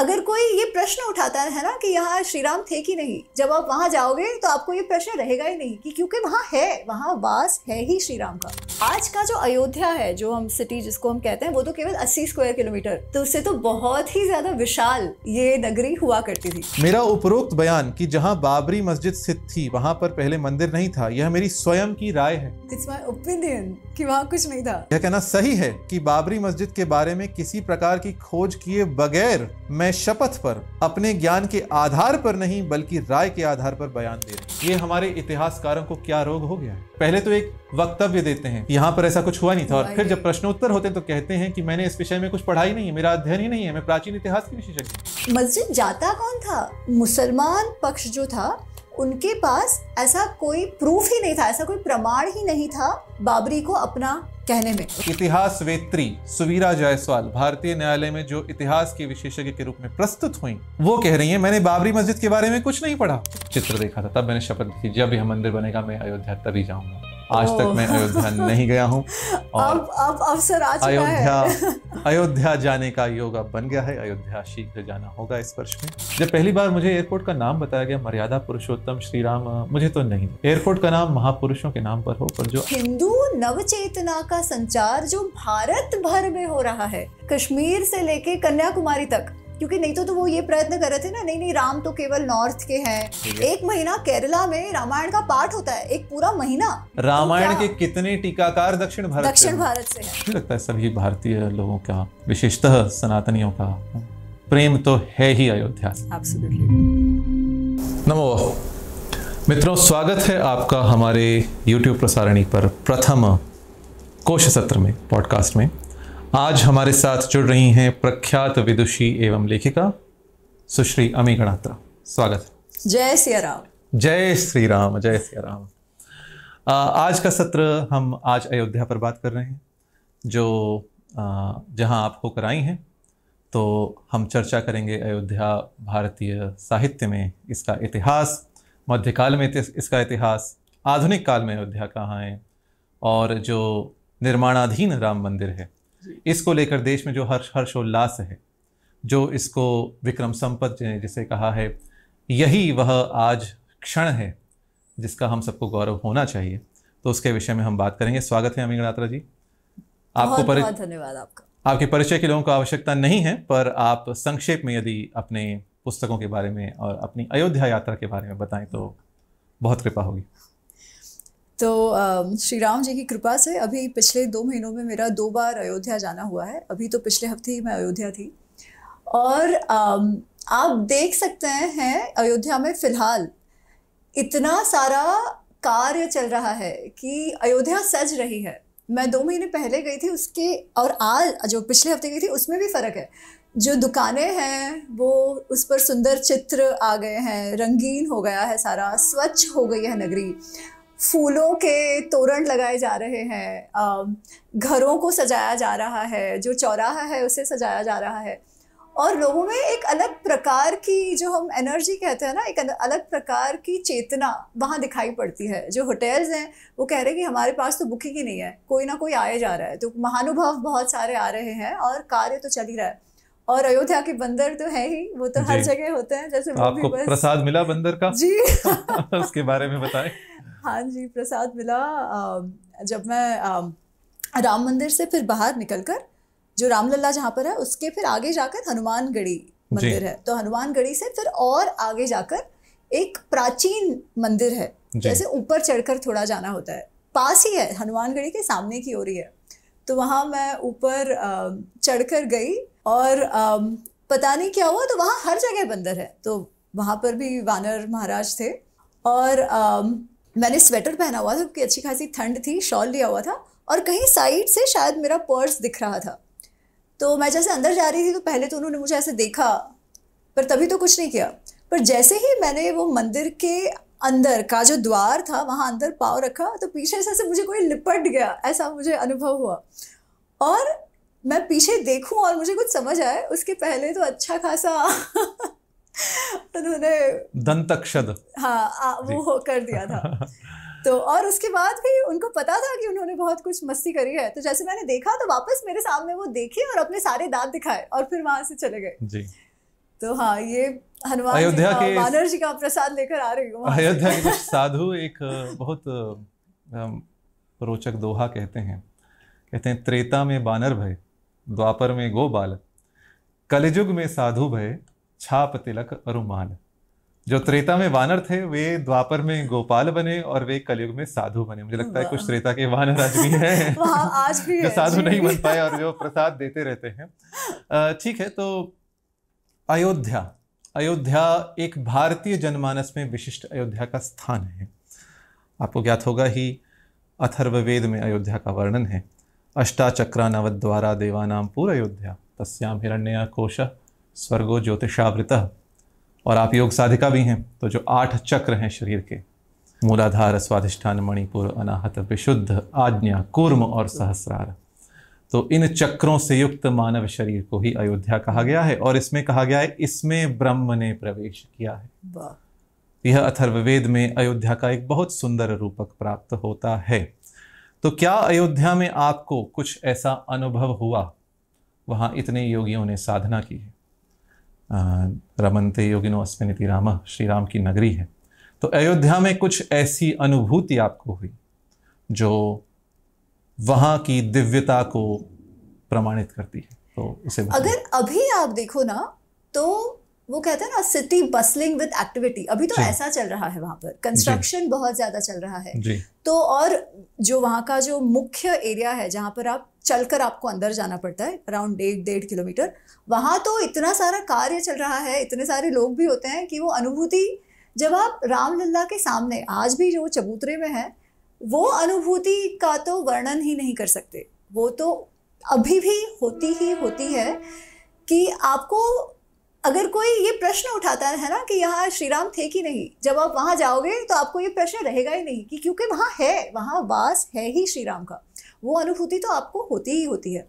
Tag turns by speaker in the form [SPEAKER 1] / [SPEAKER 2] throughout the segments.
[SPEAKER 1] अगर कोई ये प्रश्न उठाता है ना कि यहाँ श्री राम थे कि नहीं जब आप वहाँ जाओगे तो आपको ये प्रश्न रहेगा ही नहीं कि क्योंकि वहाँ है वहाँ वास है ही श्री राम का आज का जो अयोध्या है जो हम सिटी जिसको हम कहते हैं वो तो केवल 80 स्क्वायर किलोमीटर तो उससे तो बहुत ही ज्यादा विशाल ये नगरी हुआ करती थी मेरा
[SPEAKER 2] उपरोक्त बयान की जहाँ बाबरी मस्जिद स्थित थी वहाँ पर पहले मंदिर नहीं था यह मेरी स्वयं की राय है
[SPEAKER 1] इट्स माई ओपिनियन की वहाँ कुछ नहीं था
[SPEAKER 2] यह कहना सही है की बाबरी मस्जिद के बारे में किसी प्रकार की खोज किए बगैर मैं मैं शपथ पर अपने ज्ञान के आधार पर नहीं बल्कि राय के आधार पर बयान दे रहा हूँ ये हमारे इतिहासकारों को क्या रोग हो गया है पहले तो एक वक्तव्य देते हैं यहाँ पर ऐसा कुछ हुआ नहीं था और फिर जब प्रश्नोत्तर होते हैं तो कहते हैं कि मैंने इस विषय में कुछ पढ़ाई नहीं है मेरा अध्ययन ही नहीं है मैं प्राचीन इतिहास की विशेषज्ञ
[SPEAKER 1] मस्जिद जाता कौन था मुसलमान पक्ष जो था उनके पास ऐसा कोई प्रूफ ही नहीं था ऐसा कोई प्रमाण ही नहीं था बाबरी को अपना
[SPEAKER 2] कहने में इतिहास वेत्री सुवीरा जायसवाल भारतीय न्यायालय में जो इतिहास की विशेषज्ञ के रूप में प्रस्तुत हुई वो कह रही है मैंने बाबरी मस्जिद के बारे में कुछ नहीं पढ़ा चित्र देखा था तब मैंने शपथ ली जब यह मंदिर बनेगा मैं अयोध्या तभी जाऊंगा आज तक मैं अयोध्या नहीं गया हूँ अब
[SPEAKER 1] अब अवसर आ चुका अयोध्या
[SPEAKER 2] अयोध्या जाने का योग अब बन गया है अयोध्या शीघ्र जाना होगा इस वर्ष में जब पहली बार मुझे एयरपोर्ट का नाम बताया गया मर्यादा पुरुषोत्तम श्री राम मुझे तो नहीं एयरपोर्ट का नाम महापुरुषों के नाम पर हो पर जो
[SPEAKER 1] हिंदू नवचेतना का संचार जो भारत भर में हो रहा है कश्मीर से लेके कन्याकुमारी तक क्योंकि नहीं तो, तो वो ये प्रयत्न कर रहे थे ना नहीं नहीं राम तो केवल नॉर्थ के हैं एक महीना केरला में रामायण का पाठ होता है एक पूरा महीना
[SPEAKER 2] तो रामायण के कितने टीकाकार दक्षिण भारत दक्षिण भारत से है लगता है सभी भारतीय लोगों का विशेषतः सनातनियों का प्रेम तो है ही अयोध्या नमो मित्रों स्वागत है आपका हमारे YouTube प्रसारणी पर प्रथम कोश सत्र में पॉडकास्ट में आज हमारे साथ जुड़ रही हैं प्रख्यात विदुषी एवं लेखिका सुश्री अमी गणात्रा स्वागत
[SPEAKER 1] है जय सिया राम
[SPEAKER 2] जय श्री राम जय सिया राम आज का सत्र हम आज अयोध्या पर बात कर रहे हैं जो जहां आप होकर आई हैं तो हम चर्चा करेंगे अयोध्या भारतीय साहित्य में इसका इतिहास मध्यकाल में इसका इतिहास आधुनिक काल में अयोध्या कहाँ है और जो निर्माणाधीन राम मंदिर है इसको लेकर देश में जो हर्ष हर्षोल्लास है जो इसको विक्रम संपत ने जिसे कहा है यही वह आज क्षण है जिसका हम सबको गौरव होना चाहिए तो उसके विषय में हम बात करेंगे स्वागत है अमीर यात्रा जी आपको परिचय धन्यवाद आपका आपके परिचय के लोगों को आवश्यकता नहीं है पर आप संक्षेप में यदि अपने पुस्तकों के बारे में और अपनी अयोध्या यात्रा के बारे में बताएं तो बहुत कृपा होगी
[SPEAKER 1] तो श्री राम जी की कृपा से अभी पिछले दो महीनों में मेरा दो बार अयोध्या जाना हुआ है अभी तो पिछले हफ्ते ही मैं अयोध्या थी और आप देख सकते हैं अयोध्या में फ़िलहाल इतना सारा कार्य चल रहा है कि अयोध्या सज रही है मैं दो महीने पहले गई थी उसके और आज जो पिछले हफ्ते गई थी उसमें भी फ़र्क है जो दुकानें हैं वो उस पर सुंदर चित्र आ गए हैं रंगीन हो गया है सारा स्वच्छ हो गई है नगरी फूलों के तोरण लगाए जा रहे हैं घरों को सजाया जा रहा है जो चौराहा है उसे सजाया जा रहा है और लोगों में एक अलग प्रकार की जो हम एनर्जी कहते हैं ना एक अलग प्रकार की चेतना वहाँ दिखाई पड़ती है जो होटल्स हैं वो कह रहे हैं कि हमारे पास तो बुकिंग ही नहीं है कोई ना कोई आए जा रहा है तो महानुभाव बहुत सारे आ रहे हैं और कार्य तो चल ही रहा है और अयोध्या के बंदर तो है ही वो तो हर जगह होते हैं जैसे आपको प्रसाद
[SPEAKER 2] मिला बंदर का जी उसके बारे में बताएं
[SPEAKER 1] हाँ जी प्रसाद मिला जब मैं राम मंदिर से फिर बाहर निकलकर जो रामलला जहाँ पर है उसके फिर आगे जाकर हनुमान गढ़ी मंदिर है तो हनुमान गढ़ी से फिर और आगे जाकर एक प्राचीन मंदिर है जैसे ऊपर चढ़कर थोड़ा जाना होता है पास ही है हनुमान गढ़ी के सामने की ओर ही है तो वहाँ मैं ऊपर चढ़कर गई और पता नहीं क्या हुआ तो वहाँ हर जगह बंदर है तो वहाँ पर भी वानर महाराज थे और मैंने स्वेटर पहना हुआ था क्योंकि अच्छी खासी ठंड थी शॉल लिया हुआ था और कहीं साइड से शायद मेरा पर्स दिख रहा था तो मैं जैसे अंदर जा रही थी तो पहले तो उन्होंने मुझे ऐसे देखा पर तभी तो कुछ नहीं किया पर जैसे ही मैंने वो मंदिर के अंदर का जो द्वार था वहाँ अंदर पाव रखा तो पीछे से ऐसे मुझे कोई लिपट गया ऐसा मुझे अनुभव हुआ और मैं पीछे देखूं और मुझे कुछ समझ आए उसके पहले तो अच्छा खासा उन्होंने
[SPEAKER 2] दंतक्षद
[SPEAKER 1] हाँ आ, वो हो कर दिया था तो और उसके बाद भी उनको पता था कि उन्होंने बहुत कुछ मस्ती करी है तो जैसे मैंने देखा तो वापस मेरे सामने वो देखे और अपने सारे दांत दिखाए और फिर वहां से चले गए जी तो हाँ ये हनुमान अयोध्या के बानर जी का प्रसाद लेकर आ रही हूँ अयोध्या
[SPEAKER 2] के कुछ साधु एक बहुत रोचक दोहा कहते हैं कहते हैं त्रेता में बानर भय द्वापर में गो बालक कलयुग में साधु भय छाप तिलक अरुमान जो त्रेता में वानर थे वे द्वापर में गोपाल बने और वे कलयुग में साधु बने मुझे लगता है कुछ त्रेता के वानर आज भी हैं
[SPEAKER 1] आज भी जो साधु नहीं बन
[SPEAKER 2] पाए और जो प्रसाद देते रहते हैं ठीक है तो अयोध्या अयोध्या एक भारतीय जनमानस में विशिष्ट अयोध्या का स्थान है आपको ज्ञात होगा ही अथर्ववेद में अयोध्या का वर्णन है अष्टाचक्रा नवद्वारा देवानाम पूर अयोध्या तस्याम हिरण्य कोश स्वर्गो ज्योतिषावृत और आप योग साधिका भी हैं तो जो आठ चक्र हैं शरीर के मूलाधार स्वाधिष्ठान मणिपुर अनाहत विशुद्ध आज्ञा कूर्म और सहस्रार तो इन चक्रों से युक्त मानव शरीर को ही अयोध्या कहा गया है और इसमें कहा गया है इसमें ब्रह्म ने प्रवेश किया है यह अथर्ववेद में अयोध्या का एक बहुत सुंदर रूपक प्राप्त होता है तो क्या अयोध्या में आपको कुछ ऐसा अनुभव हुआ वहां इतने योगियों ने साधना की है रमनते योगिनो अस्मिनिति राम श्री राम की नगरी है तो अयोध्या में कुछ ऐसी अनुभूति आपको हुई जो वहां की दिव्यता को प्रमाणित करती है तो उसे अगर
[SPEAKER 1] अभी आप देखो ना तो वो कहते हैं ना सिटी बसलिंग विद एक्टिविटी अभी तो ऐसा चल रहा है वहां पर कंस्ट्रक्शन बहुत ज़्यादा चल रहा है तो और जो वहां का जो मुख्य एरिया है जहां पर आप चलकर आपको अंदर जाना पड़ता है अराउंड डेढ़ डेढ़ किलोमीटर वहाँ तो इतना सारा कार्य चल रहा है इतने सारे लोग भी होते हैं कि वो अनुभूति जब आप रामलला के सामने आज भी जो चबूतरे में है वो अनुभूति का तो वर्णन ही नहीं कर सकते वो तो अभी भी होती ही होती है कि आपको अगर कोई ये प्रश्न उठाता है ना कि यहाँ श्री राम थे कि नहीं जब आप वहाँ जाओगे तो आपको ये प्रश्न रहेगा ही नहीं कि क्योंकि वहाँ है वहाँ वास है ही श्री राम का वो अनुभूति तो आपको होती ही होती है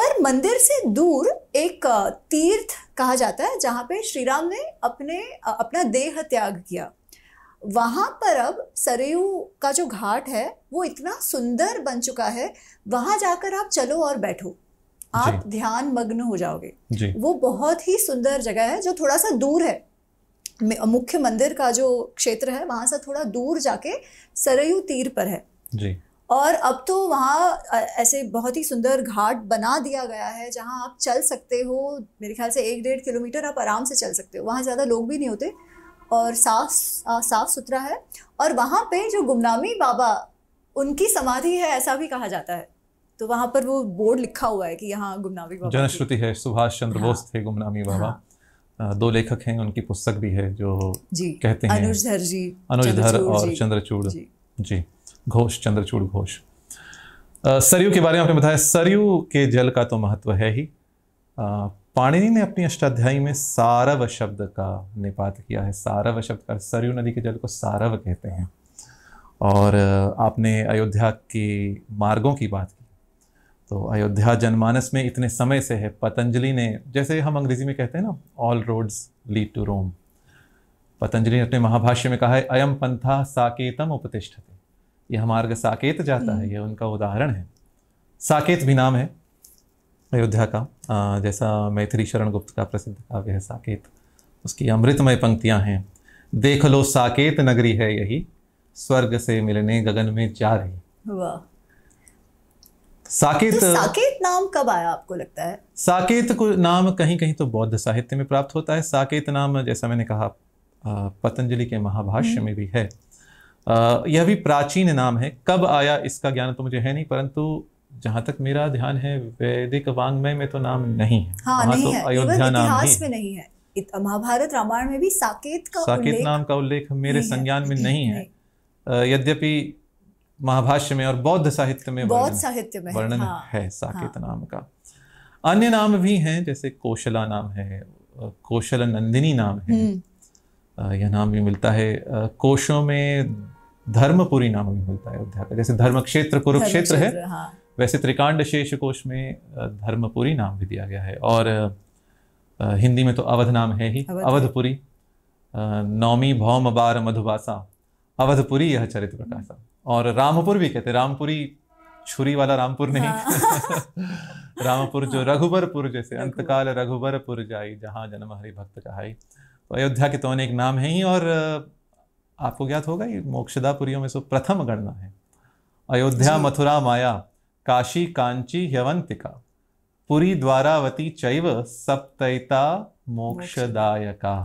[SPEAKER 1] पर मंदिर से दूर एक तीर्थ कहा जाता है जहाँ पे श्री राम ने अपने अपना देह त्याग किया वहाँ पर अब सरयू का जो घाट है वो इतना सुंदर बन चुका है वहाँ जाकर आप चलो और बैठो आप ध्यान मग्न हो जाओगे वो बहुत ही सुंदर जगह है जो थोड़ा सा दूर है मुख्य मंदिर का जो क्षेत्र है वहाँ से थोड़ा दूर जाके सरयू तीर पर है जी और अब तो वहाँ ऐसे बहुत ही सुंदर घाट बना दिया गया है जहाँ आप चल सकते हो मेरे ख्याल से एक डेढ़ किलोमीटर आप आराम से चल सकते हो वहाँ ज़्यादा लोग भी नहीं होते और साफ साफ सुथरा है और वहाँ पे जो गुमनामी बाबा उनकी समाधि है ऐसा भी कहा जाता है तो वहाँ पर वो बोर्ड लिखा हुआ है कि यहाँ गुमनामी बाबा
[SPEAKER 2] जनश्रुति है सुभाष चंद्र बोस हाँ। थे गुमनामी बाबा हाँ, दो लेखक हैं उनकी पुस्तक भी है जो जी, कहते हैं अनुजधर जी अनुजर और चंद्रचूड़ जी घोष चंद्रचूड़ घोष सरयू के बारे में आपने बताया सरयू के जल का तो महत्व है ही पाणिनि ने अपनी अष्टाध्यायी में सारव शब्द का निपात किया है सारव शब्द का सरयू नदी के जल को सारव कहते हैं और आपने अयोध्या के मार्गों की बात की तो अयोध्या जनमानस में इतने समय से है पतंजलि ने जैसे हम अंग्रेजी में कहते हैं ना all roads lead to Rome Patanjali ने अपने महाभाष्य में कहा है अयम पंथा साकेतम उपतिष्ठते यह मार्ग साकेत जाता है हम्म। यह उनका उदाहरण है साकेत भी नाम है अयोध्या का जैसा मैथिली शरण गुप्त का प्रसिद्ध काव्य है साकेत उसकी अमृतमय पंक्तियां हैं देख लो साकेत नगरी है यही स्वर्ग से मिलने गगन में जा रही वाह साकेत तो साकेत
[SPEAKER 1] नाम कब आया आपको लगता है
[SPEAKER 2] साकेत को नाम कहीं कहीं तो बौद्ध साहित्य में प्राप्त होता है साकेत नाम जैसा मैंने कहा पतंजलि के महाभाष्य हम्म। में भी है यह भी प्राचीन नाम है कब आया इसका ज्ञान तो मुझे है नहीं परंतु जहां तक मेरा ध्यान है वैदिक वांग्मय में तो नाम नहीं है हाँ, नहीं तो अयोध्या नाम में
[SPEAKER 1] नहीं है महाभारत रामायण में भी साकेत का साकेत नाम
[SPEAKER 2] का उल्लेख मेरे संज्ञान में नहीं है यद्यपि महाभाष्य में और बौद्ध साहित्य में बौद्ध
[SPEAKER 1] साहित्य में वर्णन हाँ, है
[SPEAKER 2] साकेत हाँ, नाम का अन्य नाम भी हैं जैसे कोशला नाम है कोशल नंदिनी नाम है हम्म। यह नाम भी मिलता है कोशों में धर्मपुरी नाम भी मिलता है अयोध्या का जैसे धर्म क्षेत्र कुरुक्षेत्र है हाँ। वैसे त्रिकांड शेष कोश में धर्मपुरी नाम भी दिया गया है और हिंदी में तो अवध नाम है ही अवधपुरी नौमी भौम बार मधुबासा अवधपुरी यह चरित्र प्रकाशा और रामपुर भी कहते रामपुरी छुरी वाला रामपुर नहीं हाँ। रामपुर जो रघुबरपुर जैसे अंतकाल रघुबरपुर जाई जहाँ जन्म हरि भक्त कहाई तो अयोध्या के तो अनेक नाम है ही और आपको ज्ञात होगा ये मोक्षदापुरियों में से प्रथम गणना है अयोध्या मथुरा माया काशी कांची ह्यवंतिका पुरी द्वारावती चैव सप्तता मोक्षदायका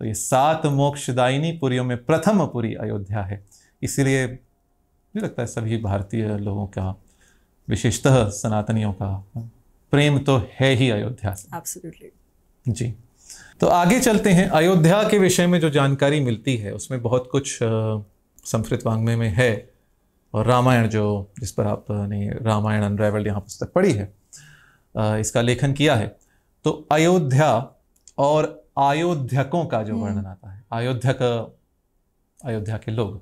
[SPEAKER 2] तो ये सात मोक्षदायिनी पुरियों में प्रथम पुरी अयोध्या है इसीलिए मुझे लगता है सभी भारतीय लोगों का विशेषतः सनातनियों का प्रेम तो है ही अयोध्या से जी तो आगे चलते हैं अयोध्या के विषय में जो जानकारी मिलती है उसमें बहुत कुछ संस्कृत वांग्मय में है और रामायण जो जिस पर आपने रामायण अनराइवल्ड यहाँ पुस्तक पढ़ी है इसका लेखन किया है तो अयोध्या और अयोध्यकों का जो हम्म। वर्णन आता है अयोध्यक अयोध्या के लोग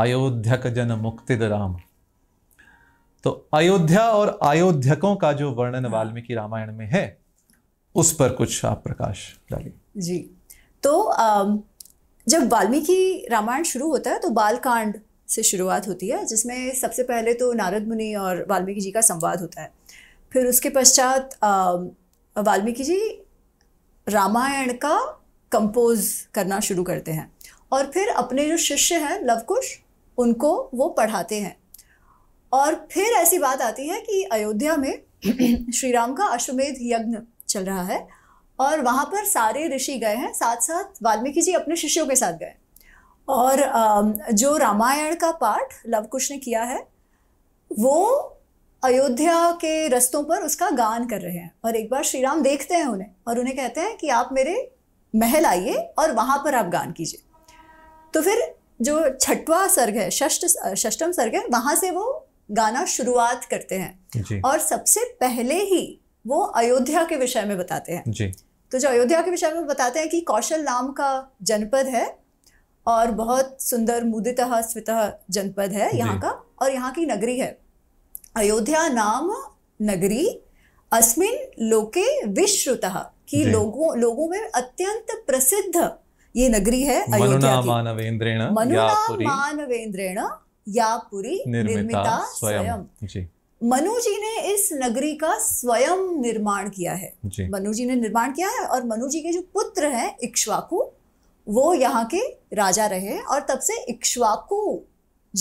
[SPEAKER 2] अयोध्यक जन मुक्तिद राम तो अयोध्या और अयोध्यकों का जो वर्णन हाँ। वाल्मीकि रामायण में है उस पर कुछ आप प्रकाश डालिए
[SPEAKER 1] जी तो जब वाल्मीकि रामायण शुरू होता है तो बालकांड से शुरुआत होती है जिसमें सबसे पहले तो नारद मुनि और वाल्मीकि जी का संवाद होता है फिर उसके पश्चात वाल्मीकि जी रामायण का कंपोज करना शुरू करते हैं और फिर अपने जो शिष्य हैं लवकुश उनको वो पढ़ाते हैं और फिर ऐसी बात आती है कि अयोध्या में श्री राम का अश्वमेध यज्ञ चल रहा है और वहाँ पर सारे ऋषि गए हैं साथ साथ वाल्मीकि जी अपने शिष्यों के साथ गए और जो रामायण का पाठ लवकुश ने किया है वो अयोध्या के रस्तों पर उसका गान कर रहे हैं और एक बार श्री राम देखते हैं उन्हें और उन्हें कहते हैं कि आप मेरे महल आइए और वहाँ पर आप गान कीजिए तो फिर जो छठवा सर्ग है षष्ट षष्टम सर्ग है वहाँ से वो गाना शुरुआत करते हैं और सबसे पहले ही वो अयोध्या के विषय में बताते हैं जी तो जो अयोध्या के विषय में बताते हैं कि कौशल नाम का जनपद है और बहुत सुंदर मुदित स्वित जनपद है यहाँ का और यहाँ की नगरी है अयोध्या नाम नगरी अस्मिन लोके विश्रुत कि लोगों लोगों में अत्यंत प्रसिद्ध ये नगरी है अयोध्या
[SPEAKER 2] मानवेंद्रेण मानवेंद्रेण
[SPEAKER 1] या पुरी निर्मिता स्वयं मनु जी ने इस नगरी का स्वयं निर्माण किया है मनु जी ने निर्माण किया है और मनु जी के जो पुत्र हैं इक्ष्वाकु वो यहाँ के राजा रहे और तब से इक्ष्वाकु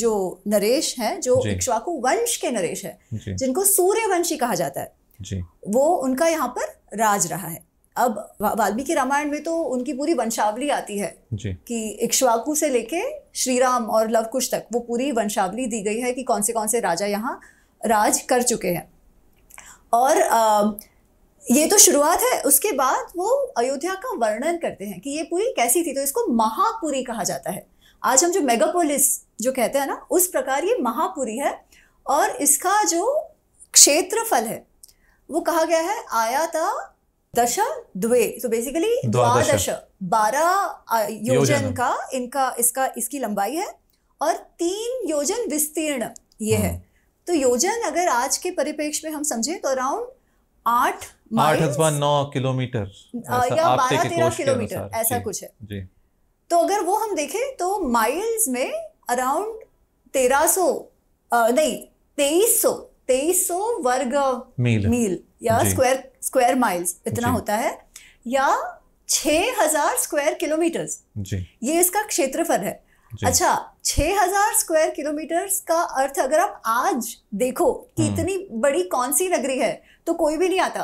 [SPEAKER 1] जो नरेश है जो इक्ष्वाकु वंश के नरेश है जिनको सूर्यवंशी कहा जाता है जी। वो उनका यहाँ पर राज रहा है अब वाल्मीकि रामायण में तो उनकी पूरी वंशावली आती है जी। कि इक्ष्वाकु से लेके श्रीराम और लवकुश तक वो पूरी वंशावली दी गई है कि कौन से कौन से राजा यहाँ राज कर चुके हैं और आ, ये तो शुरुआत है उसके बाद वो अयोध्या का वर्णन करते हैं कि ये पूरी कैसी थी तो इसको महापुरी कहा जाता है आज हम जो मेगापोलिस जो कहते हैं ना उस प्रकार ये महापुरी है और इसका जो क्षेत्रफल है वो कहा गया है आया था दश द्वे तो बेसिकली द्वादश बारह योजन का इनका इसका इसकी लंबाई है और तीन योजन विस्तीर्ण ये है हाँ। तो योजन अगर आज के परिपेक्ष में हम समझे तो अराउंड आठ आठ अथवा
[SPEAKER 2] नौ किलोमीटर या बारह तेरह किलोमीटर ऐसा कुछ है
[SPEAKER 1] तो अगर वो हम देखें तो माइल्स में अराउंड तेरह सो नहीं तेईस सो तेईस सो वर्ग मील मील या स्क्वायर स्क्वायर माइल्स इतना होता है या हजार स्क्वायर किलोमीटर ये इसका क्षेत्रफल है अच्छा 6000 स्क्वायर किलोमीटर का अर्थ अगर आप आज देखो कि हम्म। इतनी बड़ी कौन सी नगरी है तो कोई भी नहीं आता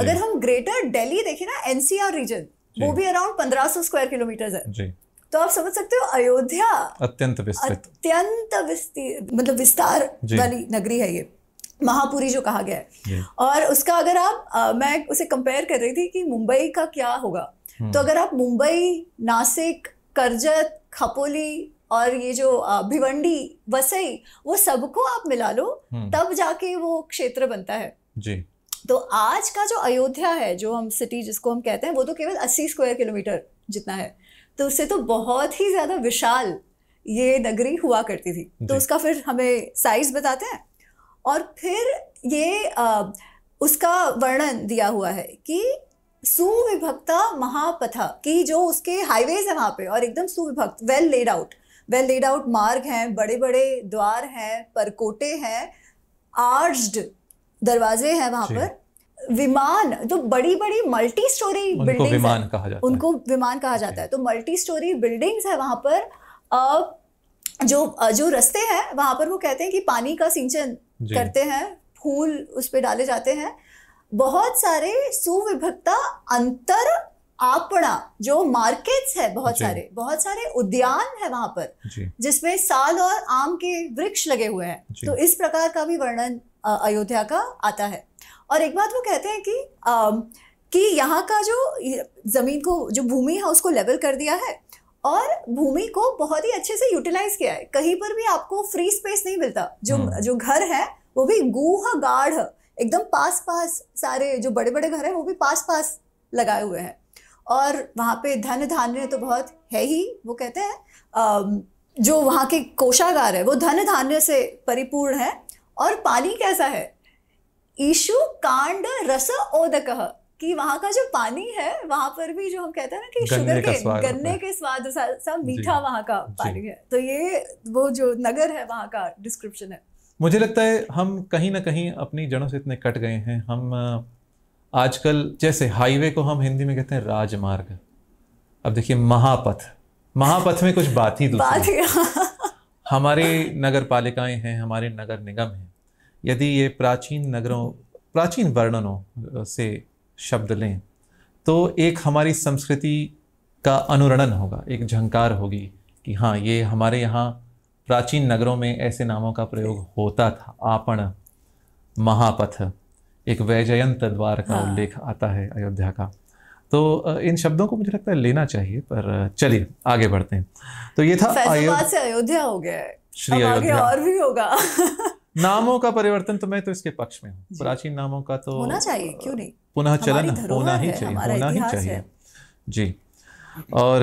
[SPEAKER 1] अगर हम ग्रेटर दिल्ली देखें ना एनसीआर रीजन वो भी अराउंड 1500 स्क्वायर किलोमीटर है तो आप समझ सकते हो अयोध्या
[SPEAKER 2] अत्यंत विस्तृत
[SPEAKER 1] अत्यंत मतलब विस्तार वाली नगरी है ये महापुरी जो कहा गया है और उसका अगर आप आ, मैं उसे कंपेयर कर रही थी कि मुंबई का क्या होगा हम्म। तो अगर आप मुंबई नासिक करजत खपोली और ये जो भिवंडी वसई वो सबको आप मिला लो हम्म। तब जाके वो क्षेत्र बनता है जी तो आज का जो अयोध्या है जो हम सिटी जिसको हम कहते हैं वो तो केवल अस्सी स्क्वायर किलोमीटर जितना है तो उससे तो बहुत ही ज़्यादा विशाल ये नगरी हुआ करती थी तो उसका फिर हमें साइज बताते हैं और फिर ये आ, उसका वर्णन दिया हुआ है कि सुविभक्त महापथ की जो उसके हाईवेज है वहां पे और एकदम सुविभक्त well laid out well laid out मार्ग हैं बड़े बड़े द्वार हैं परकोटे हैं आर्ज्ड दरवाजे हैं वहां पर विमान जो तो बड़ी बड़ी मल्टी स्टोरी बिल्डिंग विमान कहा जाता उनको विमान कहा जाता है तो मल्टी स्टोरी बिल्डिंग्स है वहां पर अब जो जो रस्ते हैं वहां पर वो कहते हैं कि पानी का सिंचन करते हैं फूल उस पर डाले जाते हैं बहुत सारे सुविभक्ता अंतर आपड़ा जो मार्केट्स है बहुत सारे बहुत सारे उद्यान है वहां पर जिसमें साल और आम के वृक्ष लगे हुए हैं तो इस प्रकार का भी वर्णन अयोध्या का आता है और एक बात वो कहते हैं कि आ, कि यहाँ का जो जमीन को जो भूमि है उसको लेवल कर दिया है और भूमि को बहुत ही अच्छे से यूटिलाइज किया है कहीं पर भी आपको फ्री स्पेस नहीं मिलता जो हाँ। जो घर है वो भी गुह गाढ़ एकदम पास पास सारे जो बड़े बड़े घर हैं वो भी पास पास लगाए हुए हैं और वहाँ पे धन धान्य तो बहुत है ही वो कहते हैं जो वहाँ के कोषागार है वो धन धान्य से परिपूर्ण है और पानी कैसा है ईशु कांड रस ओदक कि वहाँ का जो पानी है वहाँ पर भी जो हम कहते हैं ना कि शुगर के गन्ने के स्वाद सा, सा मीठा वहाँ का पानी है तो ये वो जो नगर है वहाँ का डिस्क्रिप्शन है
[SPEAKER 2] मुझे लगता है हम कहीं ना कहीं अपनी जड़ों से इतने कट गए हैं हम आजकल जैसे हाईवे को हम हिंदी में कहते हैं राजमार्ग अब देखिए महापथ महापथ में कुछ बात ही दूसरी हमारे नगर पालिकाएँ हैं हमारे नगर निगम हैं यदि ये प्राचीन नगरों प्राचीन वर्णनों से शब्द लें तो एक हमारी संस्कृति का अनुरणन होगा एक झंकार होगी कि हाँ ये हमारे यहाँ प्राचीन नगरों में ऐसे नामों का प्रयोग होता था आपण महापथ एक वैजयंत द्वार का हाँ। उल्लेख आता है अयोध्या का तो इन शब्दों को मुझे लगता है लेना चाहिए पर चलिए आगे बढ़ते हैं तो ये था अयोध्या से
[SPEAKER 1] अयोध्या हो गया है
[SPEAKER 2] श्री अयोध्या और भी होगा नामों का परिवर्तन तो मैं तो इसके पक्ष में हूँ प्राचीन नामों का तो होना चाहिए क्यों नहीं
[SPEAKER 1] पुनः चलन होना ही चाहिए होना ही चाहिए
[SPEAKER 2] जी और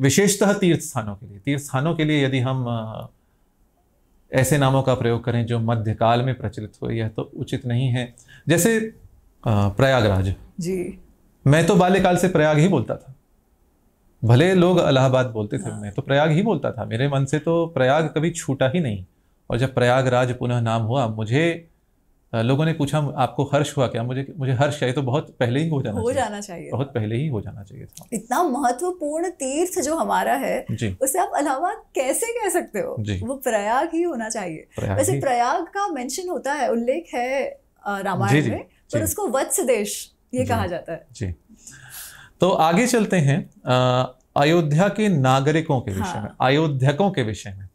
[SPEAKER 2] विशेषतः तीर्थ स्थानों के लिए तीर्थ स्थानों के लिए यदि हम ऐसे नामों का प्रयोग करें जो मध्यकाल में प्रचलित हुए यह तो उचित नहीं है जैसे प्रयागराज जी मैं तो बाल्यकाल से प्रयाग ही बोलता था भले लोग अलाहाबाद बोलते थे मैं तो प्रयाग ही बोलता था मेरे मन से तो प्रयाग कभी छूटा ही नहीं और जब प्रयागराज पुनः नाम हुआ मुझे लोगों ने पूछा आपको हर्ष हुआ क्या मुझे मुझे हर्ष चाहिए तो बहुत पहले ही हो जाना हो जाना चाहिए बहुत पहले ही हो जाना चाहिए था
[SPEAKER 1] इतना महत्वपूर्ण तीर्थ जो हमारा है जी उसे आप अलावा कैसे कह सकते हो वो प्रयाग ही होना चाहिए प्रयाग वैसे प्रयाग का मेंशन होता है उल्लेख है रामायण में पर उसको वत्स देश ये कहा जाता है
[SPEAKER 2] जी तो आगे चलते हैं अयोध्या के नागरिकों के विषय में हाँ। अयोध्यकों के विषय में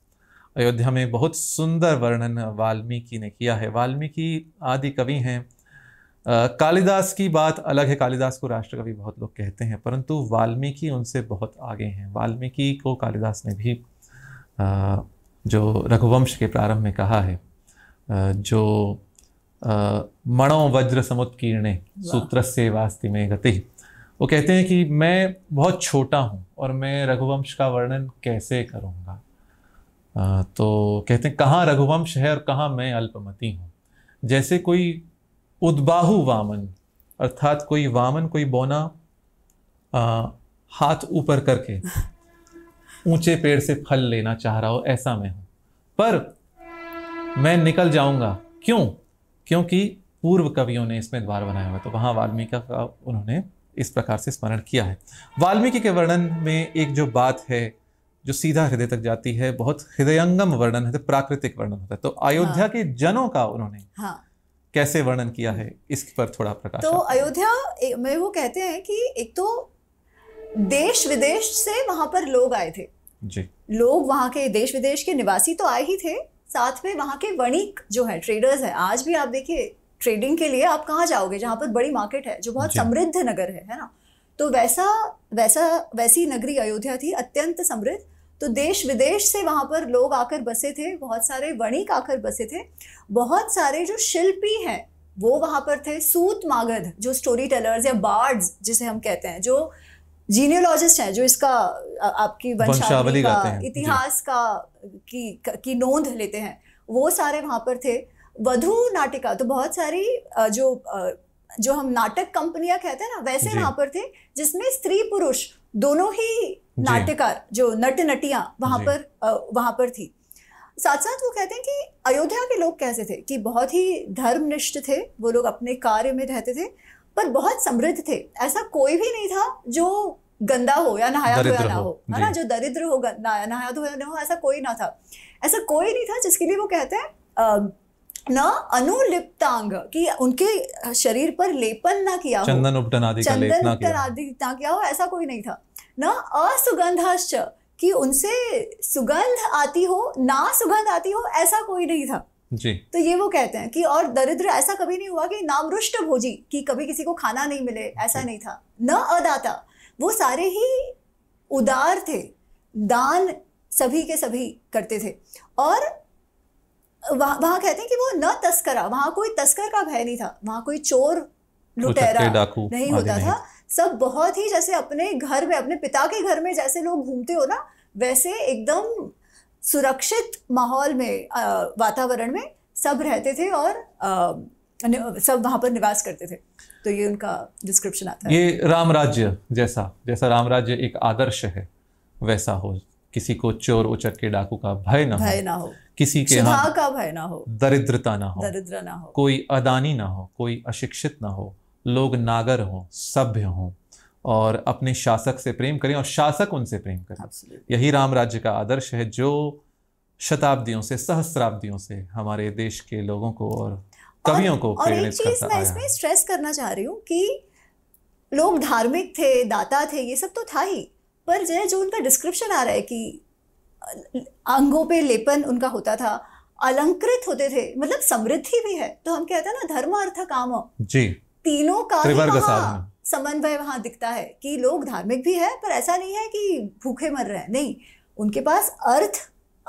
[SPEAKER 2] अयोध्या में बहुत सुंदर वर्णन वाल्मीकि ने किया है वाल्मीकि आदि कवि हैं कालिदास की बात अलग है कालिदास को राष्ट्रकवि बहुत लोग कहते हैं परंतु वाल्मीकि उनसे बहुत आगे हैं वाल्मीकि को कालिदास ने भी जो रघुवंश के प्रारंभ में कहा है जो मणो वज्र समुत्कीर्ण सूत्र से वास्ति में गति वो कहते हैं कि मैं बहुत छोटा हूँ और मैं रघुवंश का वर्णन कैसे करूँगा तो कहते हैं कहाँ रघुवंश है और कहाँ मैं अल्पमती हूँ जैसे कोई उद्बाहु वामन अर्थात कोई वामन कोई बोना आ, हाथ ऊपर करके ऊंचे पेड़ से फल लेना चाह रहा हो ऐसा मैं हूँ पर मैं निकल जाऊँगा क्यों क्योंकि पूर्व कवियों ने इसमें द्वार बनाया हुआ तो वहाँ वाल्मीकि का उन्होंने इस प्रकार से स्मरण किया है वाल्मीकि के वर्णन में एक जो बात है जो सीधा हृदय तक जाती है बहुत हृदयंगम वर्णन है तो प्राकृतिक वर्णन होता है तो अयोध्या हाँ। के जनों का उन्होंने हाँ। कैसे वर्णन किया है इस पर थोड़ा प्रकाश तो
[SPEAKER 1] अयोध्या में वो कहते हैं कि एक तो देश विदेश से वहां पर लोग आए थे जी लोग वहां के देश विदेश के निवासी तो आए ही थे साथ में वहां के वणिक जो है ट्रेडर्स है आज भी आप देखिए ट्रेडिंग के लिए आप कहाँ जाओगे जहां पर बड़ी मार्केट है जो बहुत समृद्ध नगर है है ना तो वैसा वैसा वैसी नगरी अयोध्या थी अत्यंत समृद्ध तो देश विदेश से वहाँ पर लोग आकर बसे थे बहुत सारे वणिक आकर बसे थे बहुत सारे जो शिल्पी हैं वो वहाँ पर थे सूत मागध जो स्टोरी टेलर्स या बार्ड्स जिसे हम कहते हैं जो जीनियोलॉजिस्ट हैं जो इसका आपकी वंशावली का इतिहास का की की नोंद लेते हैं वो सारे वहाँ पर थे वधु नाटिका तो बहुत सारी जो जो हम नाटक कंपनियां कहते हैं ना वैसे वहाँ पर थे जिसमें स्त्री पुरुष दोनों ही नाट्यकार जो नट नटियां वहां पर वहां पर थी साथ साथ वो कहते हैं कि अयोध्या के लोग कैसे थे कि बहुत ही धर्मनिष्ठ थे वो लोग अपने कार्य में रहते थे पर बहुत समृद्ध थे ऐसा कोई भी नहीं था जो गंदा हो या नहाया धोया ना हो है ना जो दरिद्र हो नहाया धोया ना हो ऐसा कोई ना था ऐसा कोई नहीं था जिसके लिए वो कहते हैं न अनुलिप्तांग कि उनके शरीर पर लेपन ना किया चंदन उपटन आदि चंदन उपटन आदि ना किया हो ऐसा कोई नहीं था न असुगंधाश्च कि उनसे सुगंध आती हो ना सुगंध आती हो ऐसा कोई नहीं था जी तो ये वो कहते हैं कि और दरिद्र ऐसा कभी नहीं हुआ कि नामरुष्ट भोजी कि कभी किसी को खाना नहीं मिले ऐसा नहीं था न अदाता वो सारे ही उदार थे दान सभी के सभी करते थे और वहां वहां कहते हैं कि वो न तस्करा वहां कोई तस्कर का भय नहीं था वहां कोई चोर
[SPEAKER 2] लुटेरा नहीं होता था
[SPEAKER 1] सब बहुत ही जैसे अपने घर में अपने पिता के घर में जैसे लोग घूमते हो ना वैसे एकदम सुरक्षित माहौल में वातावरण में सब रहते थे और आ, सब वहाँ पर निवास करते थे तो ये उनका डिस्क्रिप्शन आता है ये राम राज्य
[SPEAKER 2] जैसा जैसा राम राज्य एक आदर्श है वैसा हो किसी को चोर उचक के डाकू का भय ना भय ना
[SPEAKER 1] हो किसी के हाँ, का भय ना हो दरिद्रता ना हो दरिद्र ना हो
[SPEAKER 2] कोई अदानी ना हो कोई अशिक्षित ना हो लोग नागर हों सभ्य हों और अपने शासक से प्रेम करें और शासक उनसे प्रेम करें यही राम राज्य का आदर्श है जो शताब्दियों से सहस्राब्दियों से हमारे देश के लोगों को और कवियों को प्रेरित करता मैं इसमें
[SPEAKER 1] स्ट्रेस करना चाह रही हूँ कि लोग धार्मिक थे दाता थे ये सब तो था ही पर जो जो उनका डिस्क्रिप्शन आ रहा है कि अंगों पे लेपन उनका होता था अलंकृत होते थे मतलब समृद्धि भी है तो हम कहते हैं ना धर्म अर्थ काम जी तीनों का समन्वय वहां दिखता है कि लोग धार्मिक भी है पर ऐसा नहीं है कि भूखे मर रहे हैं नहीं उनके पास अर्थ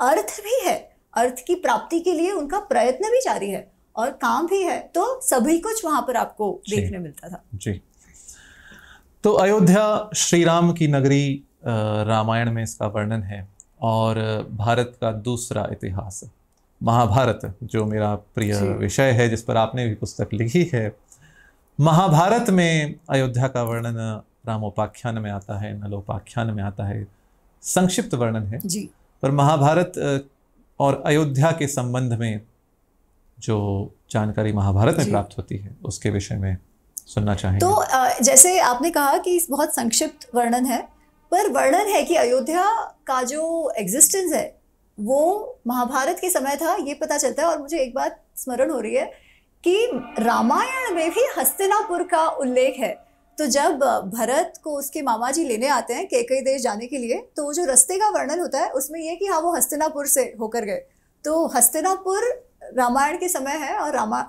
[SPEAKER 1] अर्थ भी है अर्थ की प्राप्ति के लिए उनका प्रयत्न भी जारी है और काम भी है तो सभी कुछ वहां पर आपको देखने मिलता था
[SPEAKER 2] जी तो अयोध्या श्री राम की नगरी रामायण में इसका वर्णन है और भारत का दूसरा इतिहास महाभारत जो मेरा प्रिय विषय है जिस पर आपने भी पुस्तक लिखी है महाभारत में अयोध्या का वर्णन रामोपाख्यान में आता है नलोपाख्यान में आता है संक्षिप्त वर्णन है जी पर महाभारत और अयोध्या के संबंध में जो जानकारी महाभारत में प्राप्त होती है उसके विषय में सुनना चाहेंगे
[SPEAKER 1] तो जैसे आपने कहा कि बहुत संक्षिप्त वर्णन है पर वर्णन है कि अयोध्या का जो एग्जिस्टेंस है वो महाभारत के समय था ये पता चलता है और मुझे एक बात स्मरण हो रही है कि रामायण में भी हस्तिनापुर का उल्लेख है तो जब भरत को उसके मामा जी लेने आते हैं कई देश जाने के लिए तो वो जो रस्ते का वर्णन होता है उसमें यह कि हाँ वो हस्तिनापुर से होकर गए तो हस्तिनापुर रामायण के समय है और रामा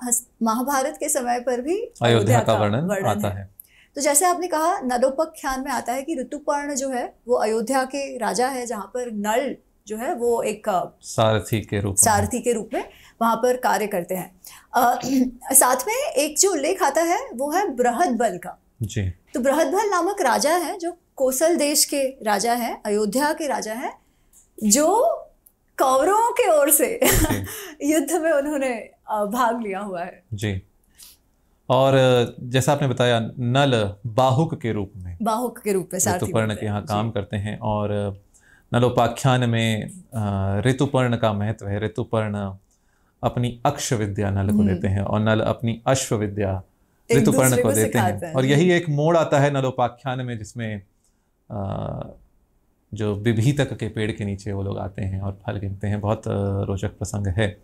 [SPEAKER 1] महाभारत के समय पर भी अयोध्या
[SPEAKER 2] का वर्णन आता है
[SPEAKER 1] तो जैसे आपने कहा नदोपख्यान में आता है कि ऋतुपर्ण जो है वो अयोध्या के राजा है जहाँ पर नल जो है वो एक
[SPEAKER 2] सारथी के रूप सारथी
[SPEAKER 1] के रूप में वहाँ पर कार्य करते हैं आ, साथ में एक जो उल्लेख आता है वो है बृहद बल का जी तो बृहद बल नामक राजा है जो कोसल देश के राजा है अयोध्या के राजा है जो कौरवों के ओर से युद्ध में उन्होंने भाग लिया हुआ
[SPEAKER 2] है जी और जैसा आपने बताया नल बाहुक के रूप
[SPEAKER 1] में बाहुक के रूप में ऋतुपर्ण के यहाँ काम
[SPEAKER 2] करते हैं और नलोपाख्यान में ऋतुपर्ण का महत्व है ऋतुपर्ण अपनी अक्ष विद्या नल को हम्म। देते हैं और नल अपनी अश्व विद्या ऋतुपर्ण को देते हैं।, और यही एक मोड़ आता है नलोपाख्यान में जिसमें जो विभीतक के पेड़ के नीचे वो लोग आते हैं और फल गिनते हैं बहुत रोचक प्रसंग है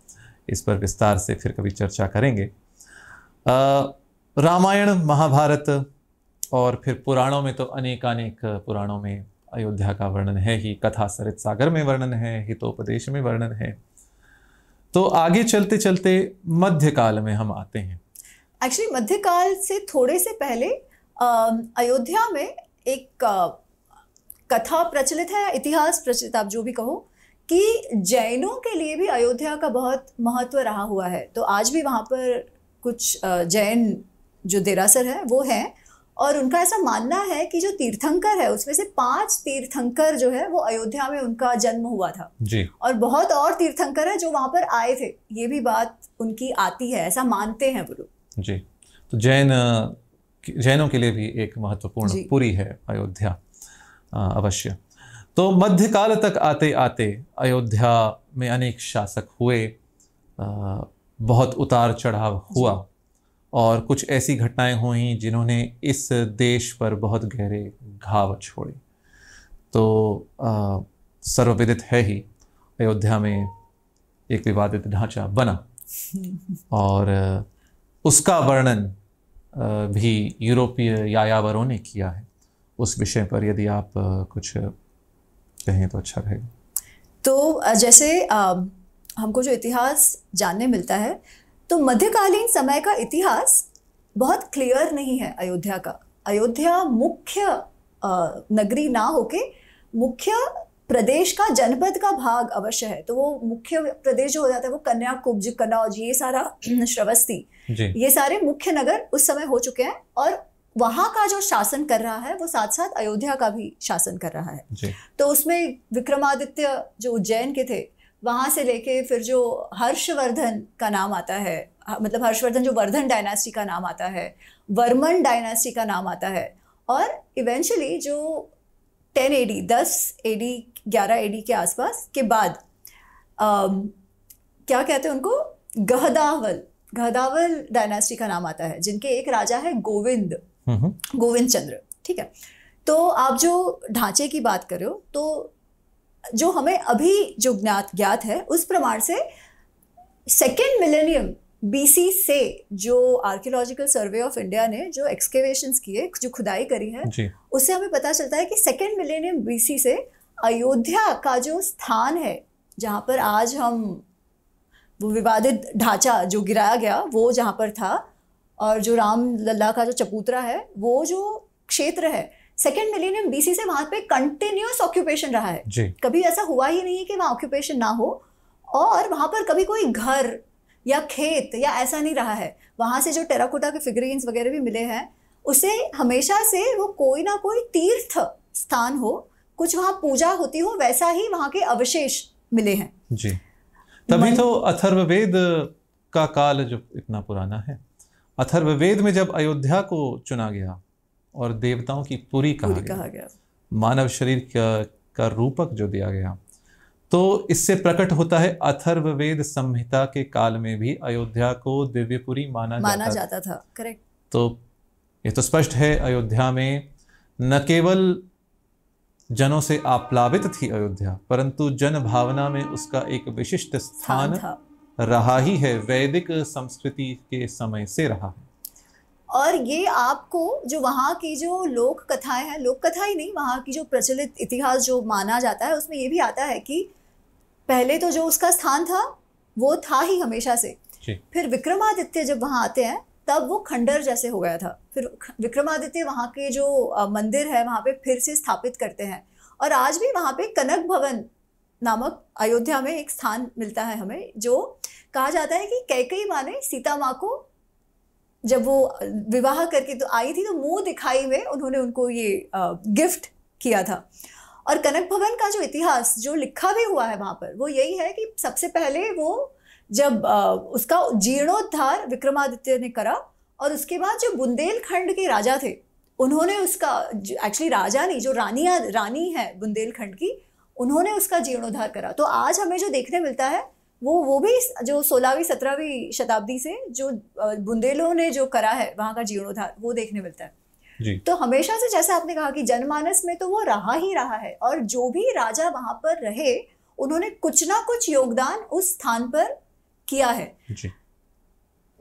[SPEAKER 2] इस पर विस्तार से फिर कभी चर्चा करेंगे रामायण महाभारत और फिर पुराणों में तो अनेक अनेक पुराणों में अयोध्या का वर्णन है ही कथा सरित सागर में वर्णन है हितोपदेश में वर्णन है तो आगे चलते चलते मध्यकाल में हम आते हैं
[SPEAKER 1] एक्चुअली मध्यकाल से थोड़े से पहले अयोध्या में एक कथा प्रचलित है इतिहास प्रचलित आप जो भी कहो कि जैनों के लिए भी अयोध्या का बहुत महत्व रहा हुआ है तो आज भी वहाँ पर कुछ जैन जो देरासर है वो हैं और उनका ऐसा मानना है कि जो तीर्थंकर है उसमें से पांच तीर्थंकर जो है वो अयोध्या में उनका जन्म हुआ था जी और बहुत और तीर्थंकर है जो वहां पर आए थे ये भी बात उनकी आती है ऐसा मानते हैं वो लोग
[SPEAKER 2] जी तो जैन जैनों के लिए भी एक महत्वपूर्ण पुरी है अयोध्या अवश्य तो मध्यकाल तक आते आते अयोध्या में अनेक शासक हुए आ, बहुत उतार चढ़ाव हुआ और कुछ ऐसी घटनाएं हुई जिन्होंने इस देश पर बहुत गहरे घाव छोड़े तो सर्वविदित है ही अयोध्या में एक विवादित ढांचा बना और उसका वर्णन भी यूरोपीय यायावरों ने किया है उस विषय पर यदि आप कुछ कहें तो अच्छा रहेगा
[SPEAKER 1] तो जैसे आ, हमको जो इतिहास जानने मिलता है तो मध्यकालीन समय का इतिहास बहुत क्लियर नहीं है अयोध्या का अयोध्या मुख्य नगरी ना होके मुख्य प्रदेश का जनपद का भाग अवश्य है तो वो मुख्य प्रदेश जो हो जाता है वो कन्या कुब्ज कनौज ये सारा श्रवस्ती ये सारे मुख्य नगर उस समय हो चुके हैं और वहां का जो शासन कर रहा है वो साथ साथ अयोध्या का भी शासन कर रहा है तो उसमें विक्रमादित्य जो उज्जैन के थे वहाँ से लेके फिर जो हर्षवर्धन का नाम आता है मतलब हर्षवर्धन जो वर्धन डायनास्टी का नाम आता है वर्मन डायनास्टी का नाम आता है और इवेंचुअली जो टेन ए डी दस ए डी ग्यारह ए डी के आसपास के बाद आ, क्या कहते हैं उनको गहदावल गहदावल डायनास्टी का नाम आता है जिनके एक राजा है गोविंद हम्म। गोविंद चंद्र ठीक है तो आप जो ढांचे की बात करो तो जो हमें अभी जो ज्ञात ज्ञात है उस प्रमाण से सेकेंड मिलेनियम बीसी से जो आर्कियोलॉजिकल सर्वे ऑफ इंडिया ने जो एक्सकेवेशन किए जो खुदाई करी है उससे हमें पता चलता है कि सेकेंड मिलेनियम बीसी से अयोध्या का जो स्थान है जहाँ पर आज हम वो विवादित ढांचा जो गिराया गया वो जहाँ पर था और जो राम लल्ला का जो चपूतरा है वो जो क्षेत्र है सेकेंड मिलेनियम बीसी से वहां पे कंटिन्यूस ऑक्यूपेशन रहा है जी. कभी ऐसा हुआ ही नहीं है कि वहां ऑक्यूपेशन ना हो और वहां पर कभी कोई घर या खेत या ऐसा नहीं रहा है वहां से जो टेराकोटा के फिगरीन्स वगैरह भी मिले हैं उसे हमेशा से वो कोई ना कोई तीर्थ स्थान हो कुछ वहां पूजा होती हो वैसा ही वहां के अवशेष मिले हैं
[SPEAKER 2] जी तभी तो अथर्ववेद का काल जो इतना पुराना है अथर्ववेद में जब अयोध्या को चुना गया और देवताओं की पुरी कहा, गया। कहा गया मानव शरीर का, का रूपक जो दिया गया तो इससे प्रकट होता है अथर्ववेद संहिता के काल में भी अयोध्या को दिव्यपुरी माना माना जाता,
[SPEAKER 1] जाता था करेक्ट
[SPEAKER 2] तो ये तो स्पष्ट है अयोध्या में न केवल जनों से आप्लावित थी अयोध्या परंतु जन भावना में उसका एक विशिष्ट स्थान रहा ही है वैदिक संस्कृति के समय से रहा है
[SPEAKER 1] और ये आपको जो वहाँ की जो लोक कथाएं हैं लोक कथा ही नहीं वहाँ की जो प्रचलित इतिहास जो माना जाता है उसमें ये भी आता है कि पहले तो जो उसका स्थान था वो था ही हमेशा से फिर विक्रमादित्य जब वहाँ आते हैं तब वो खंडर जैसे हो गया था फिर विक्रमादित्य वहाँ के जो मंदिर है वहाँ पे फिर से स्थापित करते हैं और आज भी वहाँ पे कनक भवन नामक अयोध्या में एक स्थान मिलता है हमें जो कहा जाता है कि कैकई माँ ने सीता माँ को जब वो विवाह करके तो आई थी तो मुंह दिखाई में उन्होंने उनको ये गिफ्ट किया था और कनक भवन का जो इतिहास जो लिखा भी हुआ है वहाँ पर वो यही है कि सबसे पहले वो जब उसका जीर्णोद्धार विक्रमादित्य ने करा और उसके बाद जो बुंदेलखंड के राजा थे उन्होंने उसका एक्चुअली राजा नहीं जो रानिया रानी है बुंदेलखंड की उन्होंने उसका जीर्णोद्धार करा तो आज हमें जो देखने मिलता है वो वो भी जो सोलहवीं सत्रहवीं शताब्दी से जो बुंदेलों ने जो करा है वहाँ का जीर्णोद्धार वो देखने मिलता है जी। तो हमेशा से जैसा आपने कहा कि जनमानस में तो वो रहा ही रहा है और जो भी राजा वहां पर रहे उन्होंने कुछ ना कुछ योगदान उस स्थान पर किया है जी।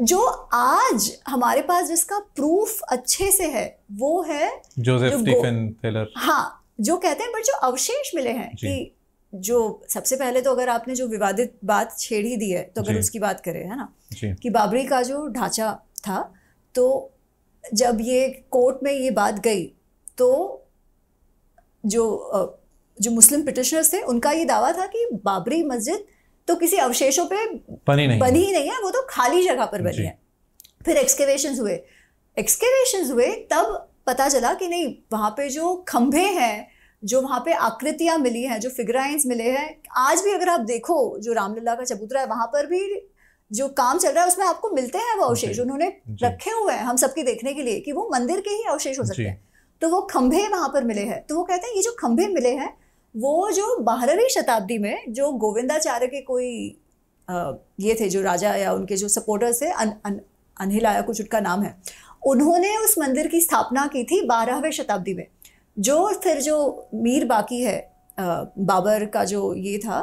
[SPEAKER 1] जो आज हमारे पास जिसका प्रूफ अच्छे से है वो है जोसेफ स्टीफन टेलर हाँ जो कहते हैं बट जो अवशेष मिले हैं कि जो सबसे पहले तो अगर आपने जो विवादित बात छेड़ी दी है तो अगर उसकी बात करें है ना कि बाबरी का जो ढांचा था तो जब ये कोर्ट में ये बात गई तो जो जो मुस्लिम पिटिशनर्स थे उनका ये दावा था कि बाबरी मस्जिद तो किसी अवशेषों पे बनी नहीं बनी ही नहीं है वो तो खाली जगह पर बनी है फिर एक्सकेवेशन हुए एक्सकेवेशन हुए तब पता चला कि नहीं वहाँ पे जो खंभे हैं जो वहाँ पे आकृतियाँ मिली हैं जो फिगराइंस मिले हैं आज भी अगर आप देखो जो रामलला का चबूतरा है वहाँ पर भी जो काम चल रहा है उसमें आपको मिलते हैं वो अवशेष उन्होंने रखे हुए हैं हम सबके देखने के लिए कि वो मंदिर के ही अवशेष हो सकते हैं तो वो खंभे वहाँ पर मिले हैं तो वो कहते हैं ये जो खंभे मिले हैं वो जो बारहवीं शताब्दी में जो गोविंदाचार्य के कोई ये थे जो राजा या उनके जो सपोर्टर्स थे अन, अनहिला कुछ उनका नाम है उन्होंने उस मंदिर की स्थापना की थी बारहवें शताब्दी में जो फिर जो मीर बाकी है बाबर का जो ये था